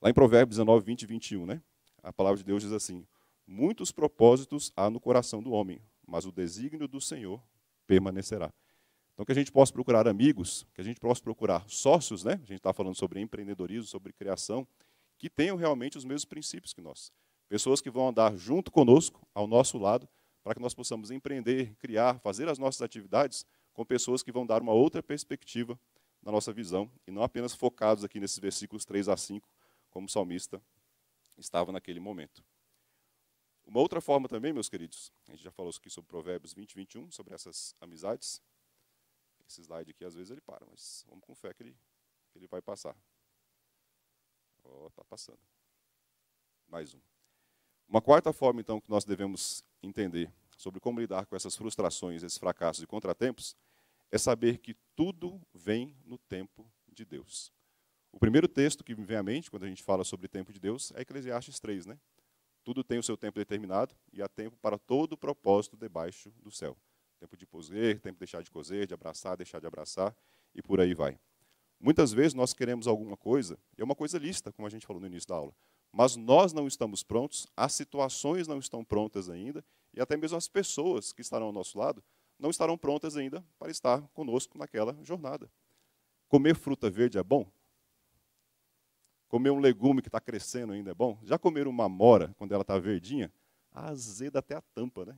Lá em Provérbios 19, 20 e 21, né? A palavra de Deus diz assim: Muitos propósitos há no coração do homem, mas o desígnio do Senhor permanecerá. Então, que a gente possa procurar amigos, que a gente possa procurar sócios, né? A gente está falando sobre empreendedorismo, sobre criação, que tenham realmente os mesmos princípios que nós. Pessoas que vão andar junto conosco, ao nosso lado, para que nós possamos empreender, criar, fazer as nossas atividades com pessoas que vão dar uma outra perspectiva na nossa visão, e não apenas focados aqui nesses versículos 3 a 5, como o salmista estava naquele momento. Uma outra forma também, meus queridos, a gente já falou aqui sobre Provérbios 20 e 21, sobre essas amizades. Esse slide aqui, às vezes, ele para, mas vamos com fé que ele, que ele vai passar. Ó, oh, tá passando. Mais um. Uma quarta forma, então, que nós devemos entender sobre como lidar com essas frustrações, esses fracassos e contratempos, é saber que tudo vem no tempo de Deus. O primeiro texto que me vem à mente quando a gente fala sobre tempo de Deus é Eclesiastes 3, né? Tudo tem o seu tempo determinado e há tempo para todo o propósito debaixo do céu. Tempo de poser, tempo de deixar de coser, de abraçar, deixar de abraçar e por aí vai. Muitas vezes nós queremos alguma coisa, é uma coisa lista, como a gente falou no início da aula, mas nós não estamos prontos, as situações não estão prontas ainda e até mesmo as pessoas que estarão ao nosso lado não estarão prontas ainda para estar conosco naquela jornada. Comer fruta verde é bom? Comer um legume que está crescendo ainda é bom. Já comeram uma mora quando ela está verdinha? Azeda até a tampa, né?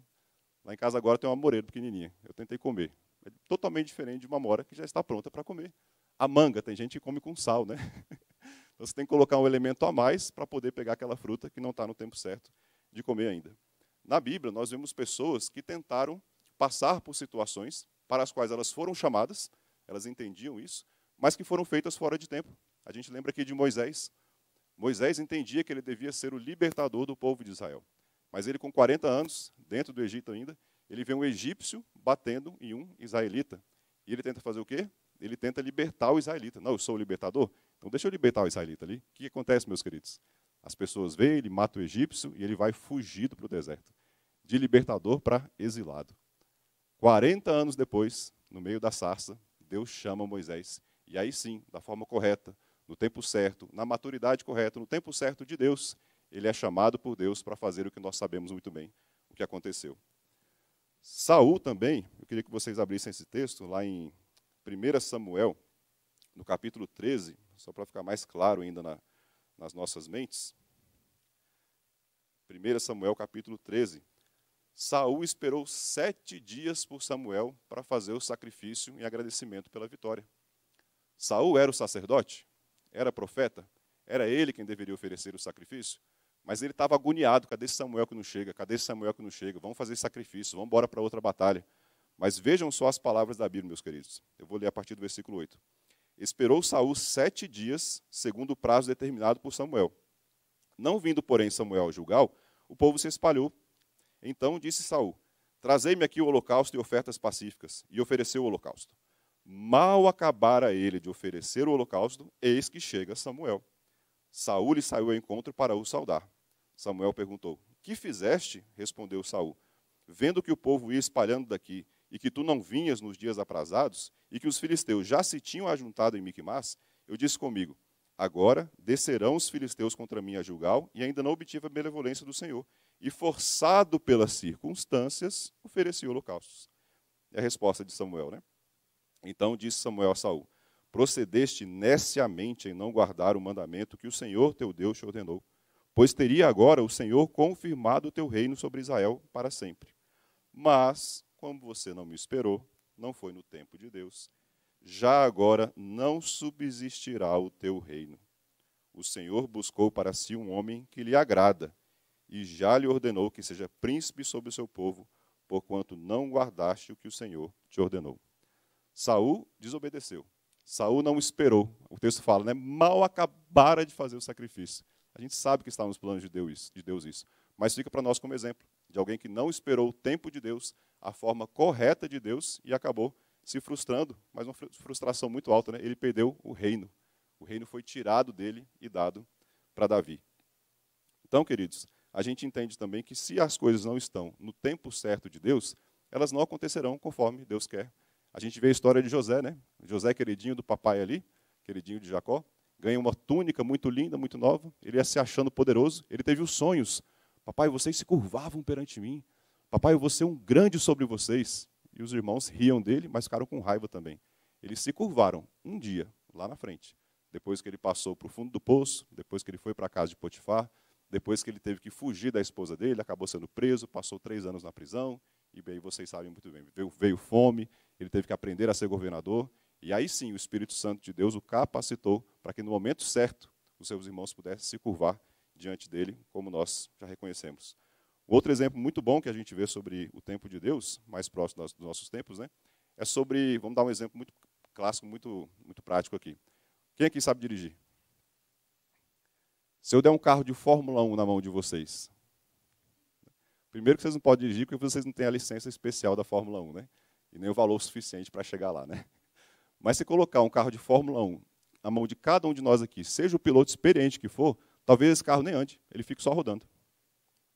Lá em casa agora tem uma moreira pequenininha. Eu tentei comer. É totalmente diferente de uma mora que já está pronta para comer. A manga, tem gente que come com sal, né? [LAUGHS] Então você tem que colocar um elemento a mais para poder pegar aquela fruta que não está no tempo certo de comer ainda. Na Bíblia, nós vemos pessoas que tentaram passar por situações para as quais elas foram chamadas, elas entendiam isso, mas que foram feitas fora de tempo. A gente lembra aqui de Moisés. Moisés entendia que ele devia ser o libertador do povo de Israel. Mas ele, com 40 anos, dentro do Egito ainda, ele vê um egípcio batendo em um israelita. E ele tenta fazer o quê? Ele tenta libertar o israelita. Não, eu sou o libertador, então deixa eu libertar o israelita ali. O que acontece, meus queridos? As pessoas veem, ele mata o egípcio e ele vai fugido para o deserto. De libertador para exilado. 40 anos depois, no meio da sarça, Deus chama Moisés. E aí sim, da forma correta, no tempo certo, na maturidade correta, no tempo certo de Deus, ele é chamado por Deus para fazer o que nós sabemos muito bem, o que aconteceu. Saul também, eu queria que vocês abrissem esse texto lá em 1 Samuel, no capítulo 13, só para ficar mais claro ainda na, nas nossas mentes. 1 Samuel capítulo 13. Saul esperou sete dias por Samuel para fazer o sacrifício em agradecimento pela vitória. Saul era o sacerdote? era profeta, era ele quem deveria oferecer o sacrifício, mas ele estava agoniado: cadê esse Samuel que não chega? Cadê esse Samuel que não chega? Vamos fazer sacrifício, vamos embora para outra batalha. Mas vejam só as palavras da Bíblia, meus queridos. Eu vou ler a partir do versículo 8. Esperou Saul sete dias, segundo o prazo determinado por Samuel. Não vindo, porém, Samuel julgal, o povo se espalhou. Então disse Saul: Trazei-me aqui o holocausto e ofertas pacíficas. E ofereceu o holocausto. Mal acabara ele de oferecer o holocausto, eis que chega Samuel. Saul lhe saiu ao encontro para o saudar. Samuel perguntou: Que fizeste? Respondeu Saul: Vendo que o povo ia espalhando daqui e que tu não vinhas nos dias aprazados e que os filisteus já se tinham ajuntado em Miquimás, eu disse comigo: Agora descerão os filisteus contra mim a Gilgal e ainda não obtive a benevolência do Senhor. E forçado pelas circunstâncias, ofereci holocaustos. É a resposta de Samuel, né? Então disse Samuel a Saul: Procedeste neciamente em não guardar o mandamento que o Senhor teu Deus te ordenou, pois teria agora o Senhor confirmado o teu reino sobre Israel para sempre. Mas, como você não me esperou, não foi no tempo de Deus, já agora não subsistirá o teu reino. O Senhor buscou para si um homem que lhe agrada, e já lhe ordenou que seja príncipe sobre o seu povo, porquanto não guardaste o que o Senhor te ordenou. Saul desobedeceu. Saul não esperou. O texto fala, né? Mal acabara de fazer o sacrifício. A gente sabe que está nos planos de Deus, de Deus isso, mas fica para nós como exemplo de alguém que não esperou o tempo de Deus, a forma correta de Deus e acabou se frustrando, mas uma frustração muito alta, né? Ele perdeu o reino. O reino foi tirado dele e dado para Davi. Então, queridos, a gente entende também que se as coisas não estão no tempo certo de Deus, elas não acontecerão conforme Deus quer a gente vê a história de José, né? José, queridinho do papai ali, queridinho de Jacó, ganha uma túnica muito linda, muito nova, ele ia se achando poderoso, ele teve os sonhos. Papai, vocês se curvavam perante mim. Papai, eu vou ser um grande sobre vocês. E os irmãos riam dele, mas ficaram com raiva também. Eles se curvaram um dia, lá na frente. Depois que ele passou para o fundo do poço, depois que ele foi para a casa de Potifar, depois que ele teve que fugir da esposa dele, acabou sendo preso, passou três anos na prisão, e bem, vocês sabem muito bem, veio, veio fome, ele teve que aprender a ser governador, e aí sim o Espírito Santo de Deus o capacitou para que no momento certo os seus irmãos pudessem se curvar diante dele, como nós já reconhecemos. Outro exemplo muito bom que a gente vê sobre o tempo de Deus, mais próximo dos nossos tempos, né, é sobre, vamos dar um exemplo muito clássico, muito, muito prático aqui. Quem aqui sabe dirigir? Se eu der um carro de Fórmula 1 na mão de vocês, primeiro que vocês não podem dirigir porque vocês não têm a licença especial da Fórmula 1, né? e nem o valor suficiente para chegar lá, né? [LAUGHS] Mas se colocar um carro de Fórmula 1 na mão de cada um de nós aqui, seja o piloto experiente que for, talvez esse carro nem ande, ele fique só rodando.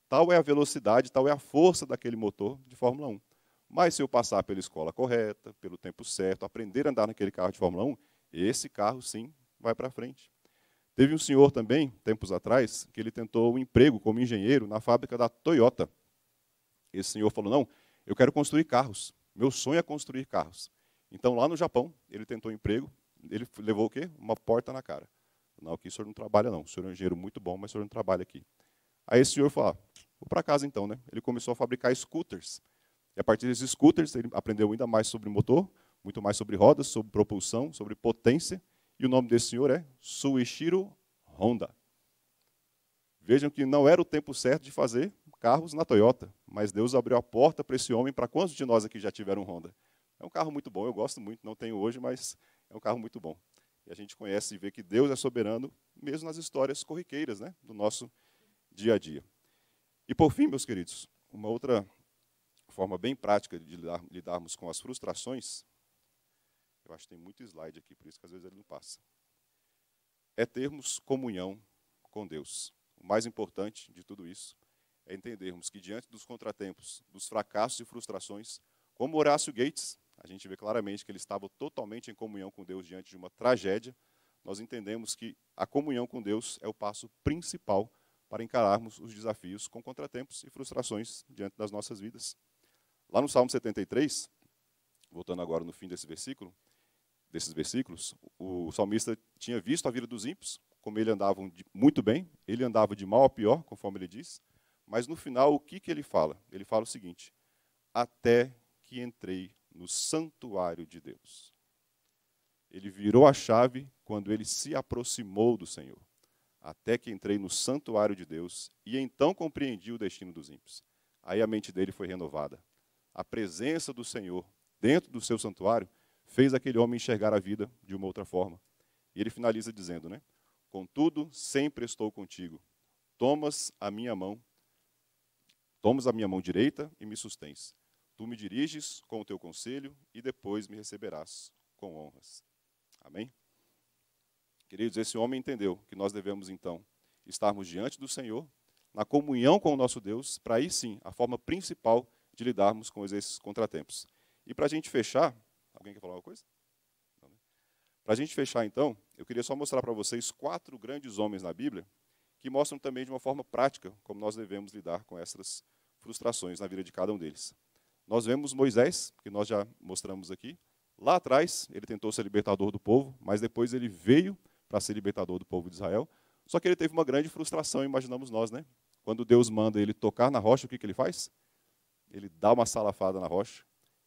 Tal é a velocidade, tal é a força daquele motor de Fórmula 1. Mas se eu passar pela escola correta, pelo tempo certo, aprender a andar naquele carro de Fórmula 1, esse carro sim vai para frente. Teve um senhor também, tempos atrás, que ele tentou um emprego como engenheiro na fábrica da Toyota. Esse senhor falou: Não, eu quero construir carros. Meu sonho é construir carros. Então, lá no Japão, ele tentou emprego, ele levou o quê? Uma porta na cara. Não, aqui o senhor não trabalha, não. O senhor é um engenheiro muito bom, mas o senhor não trabalha aqui. Aí esse senhor falou, ah, vou para casa então, né? Ele começou a fabricar scooters. E a partir desses scooters, ele aprendeu ainda mais sobre motor, muito mais sobre rodas, sobre propulsão, sobre potência. E o nome desse senhor é Suishiro Honda. Vejam que não era o tempo certo de fazer carros na Toyota, mas Deus abriu a porta para esse homem, para quantos de nós aqui já tiveram Honda? É um carro muito bom, eu gosto muito, não tenho hoje, mas é um carro muito bom. E a gente conhece e vê que Deus é soberano, mesmo nas histórias corriqueiras né, do nosso dia a dia. E por fim, meus queridos, uma outra forma bem prática de lidar, lidarmos com as frustrações, eu acho que tem muito slide aqui, por isso que às vezes ele não passa, é termos comunhão com Deus. O mais importante de tudo isso é entendermos que, diante dos contratempos, dos fracassos e frustrações, como Horácio Gates, a gente vê claramente que ele estava totalmente em comunhão com Deus diante de uma tragédia, nós entendemos que a comunhão com Deus é o passo principal para encararmos os desafios com contratempos e frustrações diante das nossas vidas. Lá no Salmo 73, voltando agora no fim desse versículo, desses versículos, o salmista tinha visto a vida dos ímpios, como ele andava muito bem, ele andava de mal a pior, conforme ele diz, mas no final, o que, que ele fala? Ele fala o seguinte: Até que entrei no santuário de Deus. Ele virou a chave quando ele se aproximou do Senhor. Até que entrei no santuário de Deus e então compreendi o destino dos ímpios. Aí a mente dele foi renovada. A presença do Senhor dentro do seu santuário fez aquele homem enxergar a vida de uma outra forma. E ele finaliza dizendo, né? Contudo, sempre estou contigo. Tomas a minha mão Tomas a minha mão direita e me sustens. Tu me diriges com o teu conselho e depois me receberás com honras. Amém? Queridos, esse homem entendeu que nós devemos, então, estarmos diante do Senhor, na comunhão com o nosso Deus, para aí sim, a forma principal de lidarmos com esses contratempos. E para a gente fechar, alguém quer falar alguma coisa? Né? Para a gente fechar, então, eu queria só mostrar para vocês quatro grandes homens na Bíblia que mostram também de uma forma prática como nós devemos lidar com essas frustrações na vida de cada um deles. Nós vemos Moisés, que nós já mostramos aqui. Lá atrás, ele tentou ser libertador do povo, mas depois ele veio para ser libertador do povo de Israel. Só que ele teve uma grande frustração, imaginamos nós, né? Quando Deus manda ele tocar na rocha, o que, que ele faz? Ele dá uma salafada na rocha.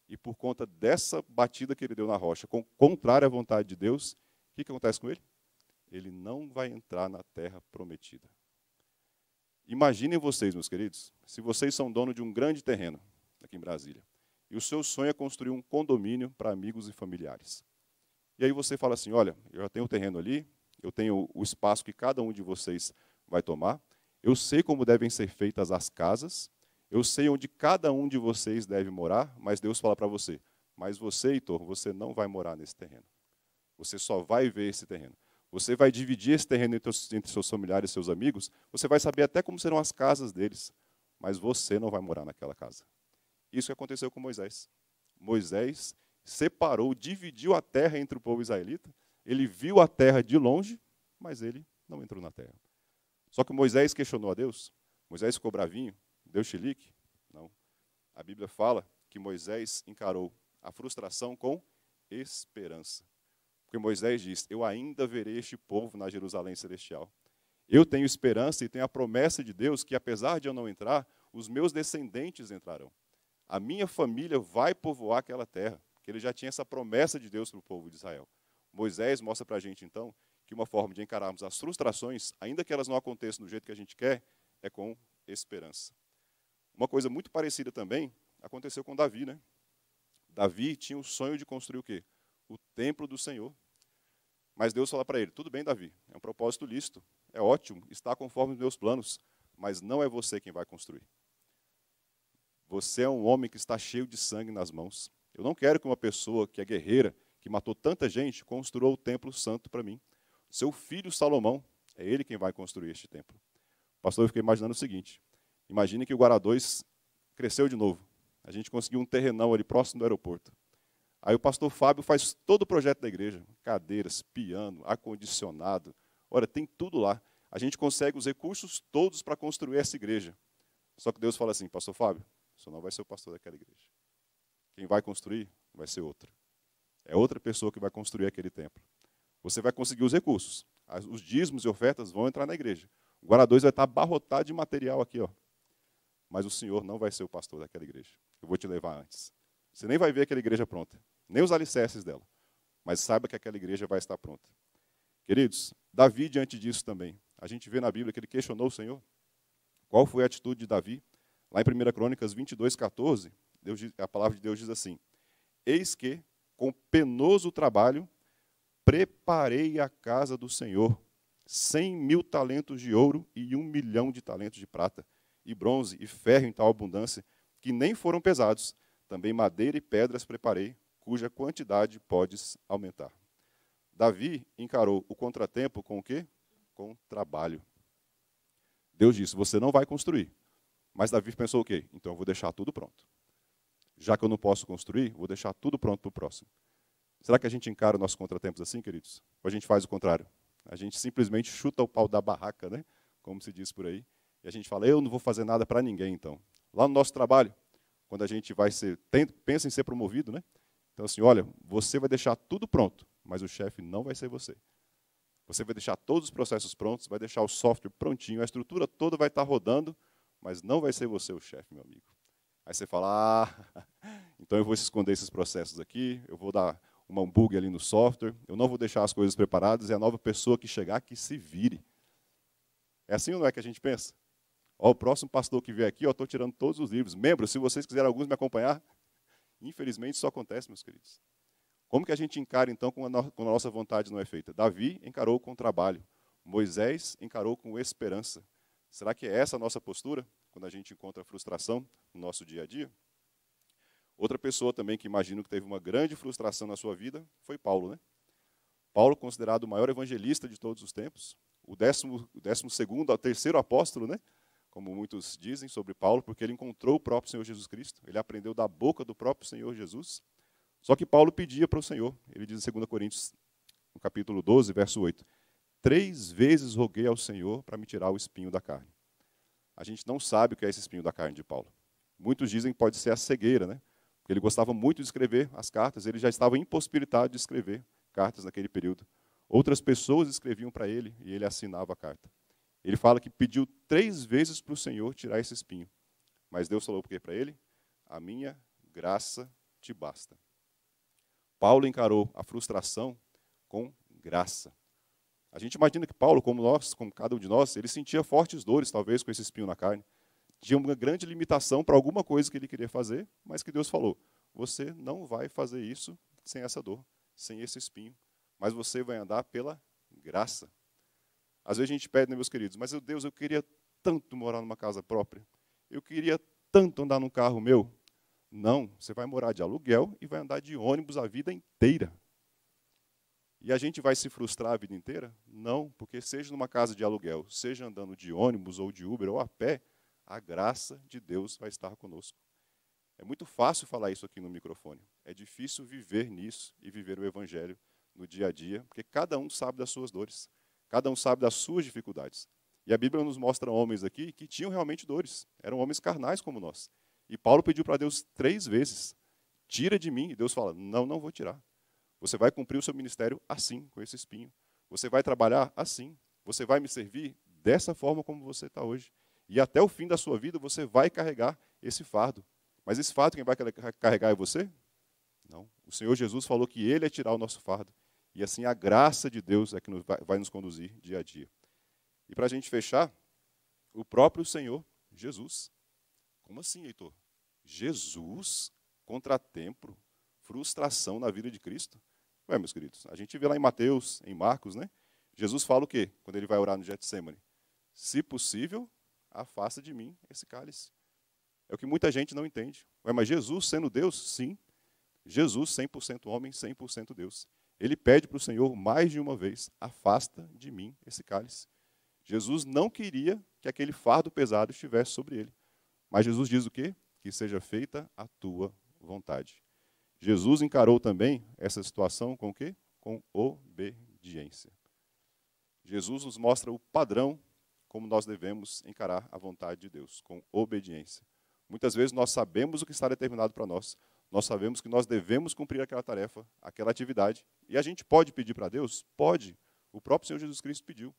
E por conta dessa batida que ele deu na rocha, contrária à vontade de Deus, o que, que acontece com ele? Ele não vai entrar na terra prometida. Imaginem vocês, meus queridos, se vocês são dono de um grande terreno aqui em Brasília e o seu sonho é construir um condomínio para amigos e familiares. E aí você fala assim: olha, eu já tenho o terreno ali, eu tenho o espaço que cada um de vocês vai tomar, eu sei como devem ser feitas as casas, eu sei onde cada um de vocês deve morar, mas Deus fala para você: mas você, Heitor, você não vai morar nesse terreno. Você só vai ver esse terreno. Você vai dividir esse terreno entre, os, entre seus familiares e seus amigos, você vai saber até como serão as casas deles, mas você não vai morar naquela casa. Isso que aconteceu com Moisés. Moisés separou, dividiu a terra entre o povo israelita. Ele viu a terra de longe, mas ele não entrou na terra. Só que Moisés questionou a Deus. Moisés ficou bravinho, deu chilique? Não. A Bíblia fala que Moisés encarou a frustração com esperança. Porque Moisés diz: Eu ainda verei este povo na Jerusalém celestial. Eu tenho esperança e tenho a promessa de Deus que, apesar de eu não entrar, os meus descendentes entrarão. A minha família vai povoar aquela terra. Que ele já tinha essa promessa de Deus para o povo de Israel. Moisés mostra para a gente, então, que uma forma de encararmos as frustrações, ainda que elas não aconteçam do jeito que a gente quer, é com esperança. Uma coisa muito parecida também aconteceu com Davi, né? Davi tinha o sonho de construir o quê? o templo do Senhor. Mas Deus fala para ele: tudo bem, Davi, é um propósito lícito, é ótimo, está conforme os meus planos, mas não é você quem vai construir. Você é um homem que está cheio de sangue nas mãos. Eu não quero que uma pessoa que é guerreira, que matou tanta gente, construa o templo santo para mim. Seu filho Salomão, é ele quem vai construir este templo. Pastor, eu fiquei imaginando o seguinte: imagine que o Guará cresceu de novo. A gente conseguiu um terrenão ali próximo do aeroporto. Aí o pastor Fábio faz todo o projeto da igreja: cadeiras, piano, ar-condicionado. Olha, tem tudo lá. A gente consegue os recursos todos para construir essa igreja. Só que Deus fala assim: Pastor Fábio, você não vai ser o pastor daquela igreja. Quem vai construir vai ser outra. É outra pessoa que vai construir aquele templo. Você vai conseguir os recursos. Os dízimos e ofertas vão entrar na igreja. O guará vai estar abarrotado de material aqui, ó. Mas o Senhor não vai ser o pastor daquela igreja. Eu vou te levar antes. Você nem vai ver aquela igreja pronta, nem os alicerces dela. Mas saiba que aquela igreja vai estar pronta. Queridos, Davi, diante disso também, a gente vê na Bíblia que ele questionou o Senhor. Qual foi a atitude de Davi? Lá em 1 Crônicas 22, 14, Deus, a palavra de Deus diz assim: Eis que, com penoso trabalho, preparei a casa do Senhor, cem mil talentos de ouro e um milhão de talentos de prata, e bronze e ferro em tal abundância, que nem foram pesados, também madeira e pedras preparei, cuja quantidade podes aumentar. Davi encarou o contratempo com o quê? Com trabalho. Deus disse: Você não vai construir. Mas Davi pensou o quê? Então eu vou deixar tudo pronto. Já que eu não posso construir, vou deixar tudo pronto para o próximo. Será que a gente encara os nossos contratempos assim, queridos? Ou a gente faz o contrário? A gente simplesmente chuta o pau da barraca, né? Como se diz por aí. E a gente fala: Eu não vou fazer nada para ninguém, então. Lá no nosso trabalho, quando a gente vai ser, tem, pensa em ser promovido, né? Então, assim, olha, você vai deixar tudo pronto, mas o chefe não vai ser você. Você vai deixar todos os processos prontos, vai deixar o software prontinho, a estrutura toda vai estar rodando, mas não vai ser você o chefe, meu amigo. Aí você fala, ah, [LAUGHS] então eu vou esconder esses processos aqui, eu vou dar uma bug ali no software, eu não vou deixar as coisas preparadas, e é a nova pessoa que chegar que se vire. É assim ou não é que a gente pensa? Ó, o próximo pastor que vier aqui, ó, estou tirando todos os livros. Membros, se vocês quiserem alguns me acompanhar, infelizmente isso acontece, meus queridos. Como que a gente encara, então, quando a, quando a nossa vontade não é feita? Davi encarou com trabalho. Moisés encarou com esperança. Será que é essa a nossa postura quando a gente encontra frustração no nosso dia a dia? Outra pessoa também que imagino que teve uma grande frustração na sua vida foi Paulo, né? Paulo, considerado o maior evangelista de todos os tempos, o décimo, o décimo segundo, o terceiro apóstolo, né? como muitos dizem sobre Paulo, porque ele encontrou o próprio Senhor Jesus Cristo, ele aprendeu da boca do próprio Senhor Jesus. Só que Paulo pedia para o Senhor, ele diz em 2 Coríntios, no capítulo 12, verso 8: Três vezes roguei ao Senhor para me tirar o espinho da carne. A gente não sabe o que é esse espinho da carne de Paulo. Muitos dizem que pode ser a cegueira, né? Porque ele gostava muito de escrever as cartas, ele já estava impossibilitado de escrever cartas naquele período. Outras pessoas escreviam para ele e ele assinava a carta. Ele fala que pediu três vezes para o Senhor tirar esse espinho. Mas Deus falou o quê para ele? A minha graça te basta. Paulo encarou a frustração com graça. A gente imagina que Paulo, como nós, como cada um de nós, ele sentia fortes dores, talvez, com esse espinho na carne. Tinha uma grande limitação para alguma coisa que ele queria fazer, mas que Deus falou: você não vai fazer isso sem essa dor, sem esse espinho, mas você vai andar pela graça. Às vezes a gente pede, né, meus queridos, mas meu Deus, eu queria tanto morar numa casa própria. Eu queria tanto andar num carro meu. Não, você vai morar de aluguel e vai andar de ônibus a vida inteira. E a gente vai se frustrar a vida inteira? Não, porque seja numa casa de aluguel, seja andando de ônibus ou de Uber ou a pé, a graça de Deus vai estar conosco. É muito fácil falar isso aqui no microfone. É difícil viver nisso e viver o evangelho no dia a dia, porque cada um sabe das suas dores. Cada um sabe das suas dificuldades. E a Bíblia nos mostra homens aqui que tinham realmente dores, eram homens carnais como nós. E Paulo pediu para Deus três vezes: tira de mim. E Deus fala: não, não vou tirar. Você vai cumprir o seu ministério assim, com esse espinho. Você vai trabalhar assim. Você vai me servir dessa forma como você está hoje. E até o fim da sua vida você vai carregar esse fardo. Mas esse fardo quem vai carregar é você? Não. O Senhor Jesus falou que Ele é tirar o nosso fardo. E assim a graça de Deus é que nos, vai, vai nos conduzir dia a dia. E para a gente fechar, o próprio Senhor Jesus. Como assim, Heitor? Jesus, contratempo, frustração na vida de Cristo? Ué, meus queridos, a gente vê lá em Mateus, em Marcos, né? Jesus fala o quê? Quando ele vai orar no Getsemane. Se possível, afasta de mim esse cálice. É o que muita gente não entende. Ué, mas Jesus sendo Deus? Sim. Jesus 100% homem, 100% Deus. Ele pede para o Senhor mais de uma vez: afasta de mim esse cálice. Jesus não queria que aquele fardo pesado estivesse sobre ele. Mas Jesus diz o quê? Que seja feita a tua vontade. Jesus encarou também essa situação com o quê? Com obediência. Jesus nos mostra o padrão como nós devemos encarar a vontade de Deus, com obediência. Muitas vezes nós sabemos o que está determinado para nós, nós sabemos que nós devemos cumprir aquela tarefa, aquela atividade. E a gente pode pedir para Deus? Pode. O próprio Senhor Jesus Cristo pediu.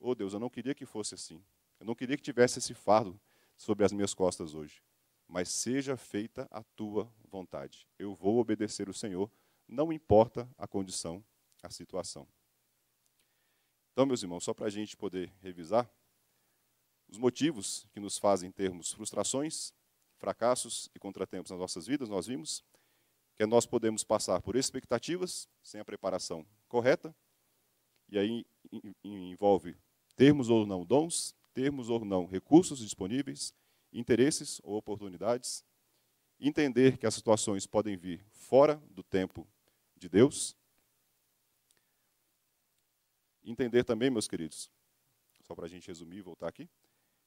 Oh Deus, eu não queria que fosse assim. Eu não queria que tivesse esse fardo sobre as minhas costas hoje. Mas seja feita a tua vontade. Eu vou obedecer o Senhor, não importa a condição, a situação. Então, meus irmãos, só para a gente poder revisar os motivos que nos fazem termos frustrações, fracassos e contratempos nas nossas vidas, nós vimos que nós podemos passar por expectativas sem a preparação correta, e aí envolve termos ou não dons, termos ou não recursos disponíveis, interesses ou oportunidades, entender que as situações podem vir fora do tempo de Deus. Entender também, meus queridos, só para a gente resumir e voltar aqui,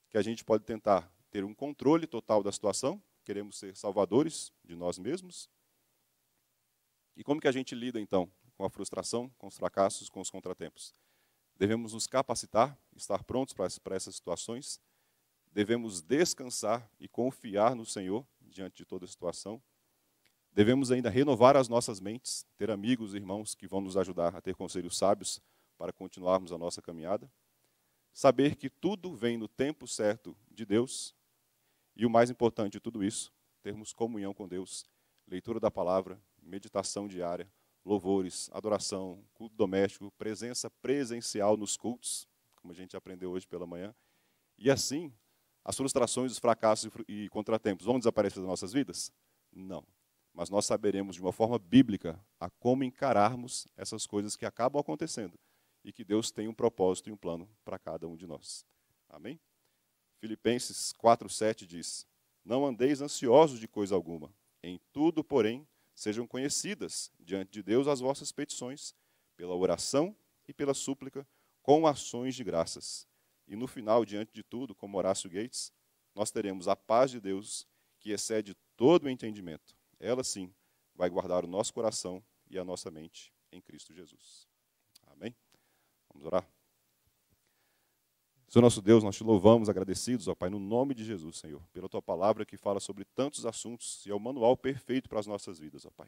que a gente pode tentar ter um controle total da situação, queremos ser salvadores de nós mesmos. E como que a gente lida então com a frustração, com os fracassos, com os contratempos? Devemos nos capacitar, estar prontos para essas situações. Devemos descansar e confiar no Senhor diante de toda a situação. Devemos ainda renovar as nossas mentes, ter amigos e irmãos que vão nos ajudar a ter conselhos sábios para continuarmos a nossa caminhada. Saber que tudo vem no tempo certo de Deus e o mais importante de tudo isso, termos comunhão com Deus, leitura da palavra, meditação diária, louvores, adoração, culto doméstico, presença presencial nos cultos, como a gente aprendeu hoje pela manhã. E assim, as frustrações, os fracassos e contratempos vão desaparecer das nossas vidas? Não. Mas nós saberemos de uma forma bíblica a como encararmos essas coisas que acabam acontecendo e que Deus tem um propósito e um plano para cada um de nós. Amém? Filipenses 4:7 diz: Não andeis ansiosos de coisa alguma, em tudo, porém, sejam conhecidas diante de Deus as vossas petições, pela oração e pela súplica, com ações de graças. E no final, diante de tudo, como Horácio Gates, nós teremos a paz de Deus que excede todo o entendimento. Ela sim vai guardar o nosso coração e a nossa mente em Cristo Jesus. Amém? Vamos orar. Senhor nosso Deus, nós te louvamos, agradecidos, ó Pai, no nome de Jesus, Senhor, pela tua palavra que fala sobre tantos assuntos e é o manual perfeito para as nossas vidas, ó Pai.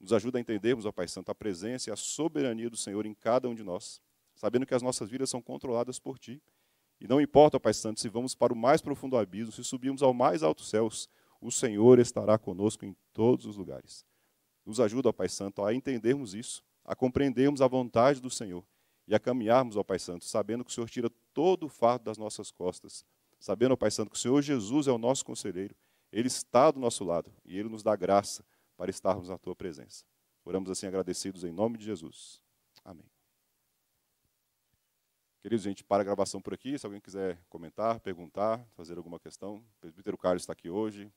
Nos ajuda a entendermos, ó Pai Santo, a presença e a soberania do Senhor em cada um de nós, sabendo que as nossas vidas são controladas por ti. E não importa, ó Pai Santo, se vamos para o mais profundo abismo, se subimos ao mais altos céus, o Senhor estará conosco em todos os lugares. Nos ajuda, ó Pai Santo, a entendermos isso, a compreendermos a vontade do Senhor e a caminharmos, ó Pai Santo, sabendo que o Senhor tira todo o fardo das nossas costas. Sabendo, Pai Santo, que o Senhor Jesus é o nosso conselheiro, Ele está do nosso lado e Ele nos dá graça para estarmos na Tua presença. Oramos assim agradecidos em nome de Jesus. Amém. Queridos, a gente para a gravação por aqui. Se alguém quiser comentar, perguntar, fazer alguma questão, o presbítero Carlos está aqui hoje.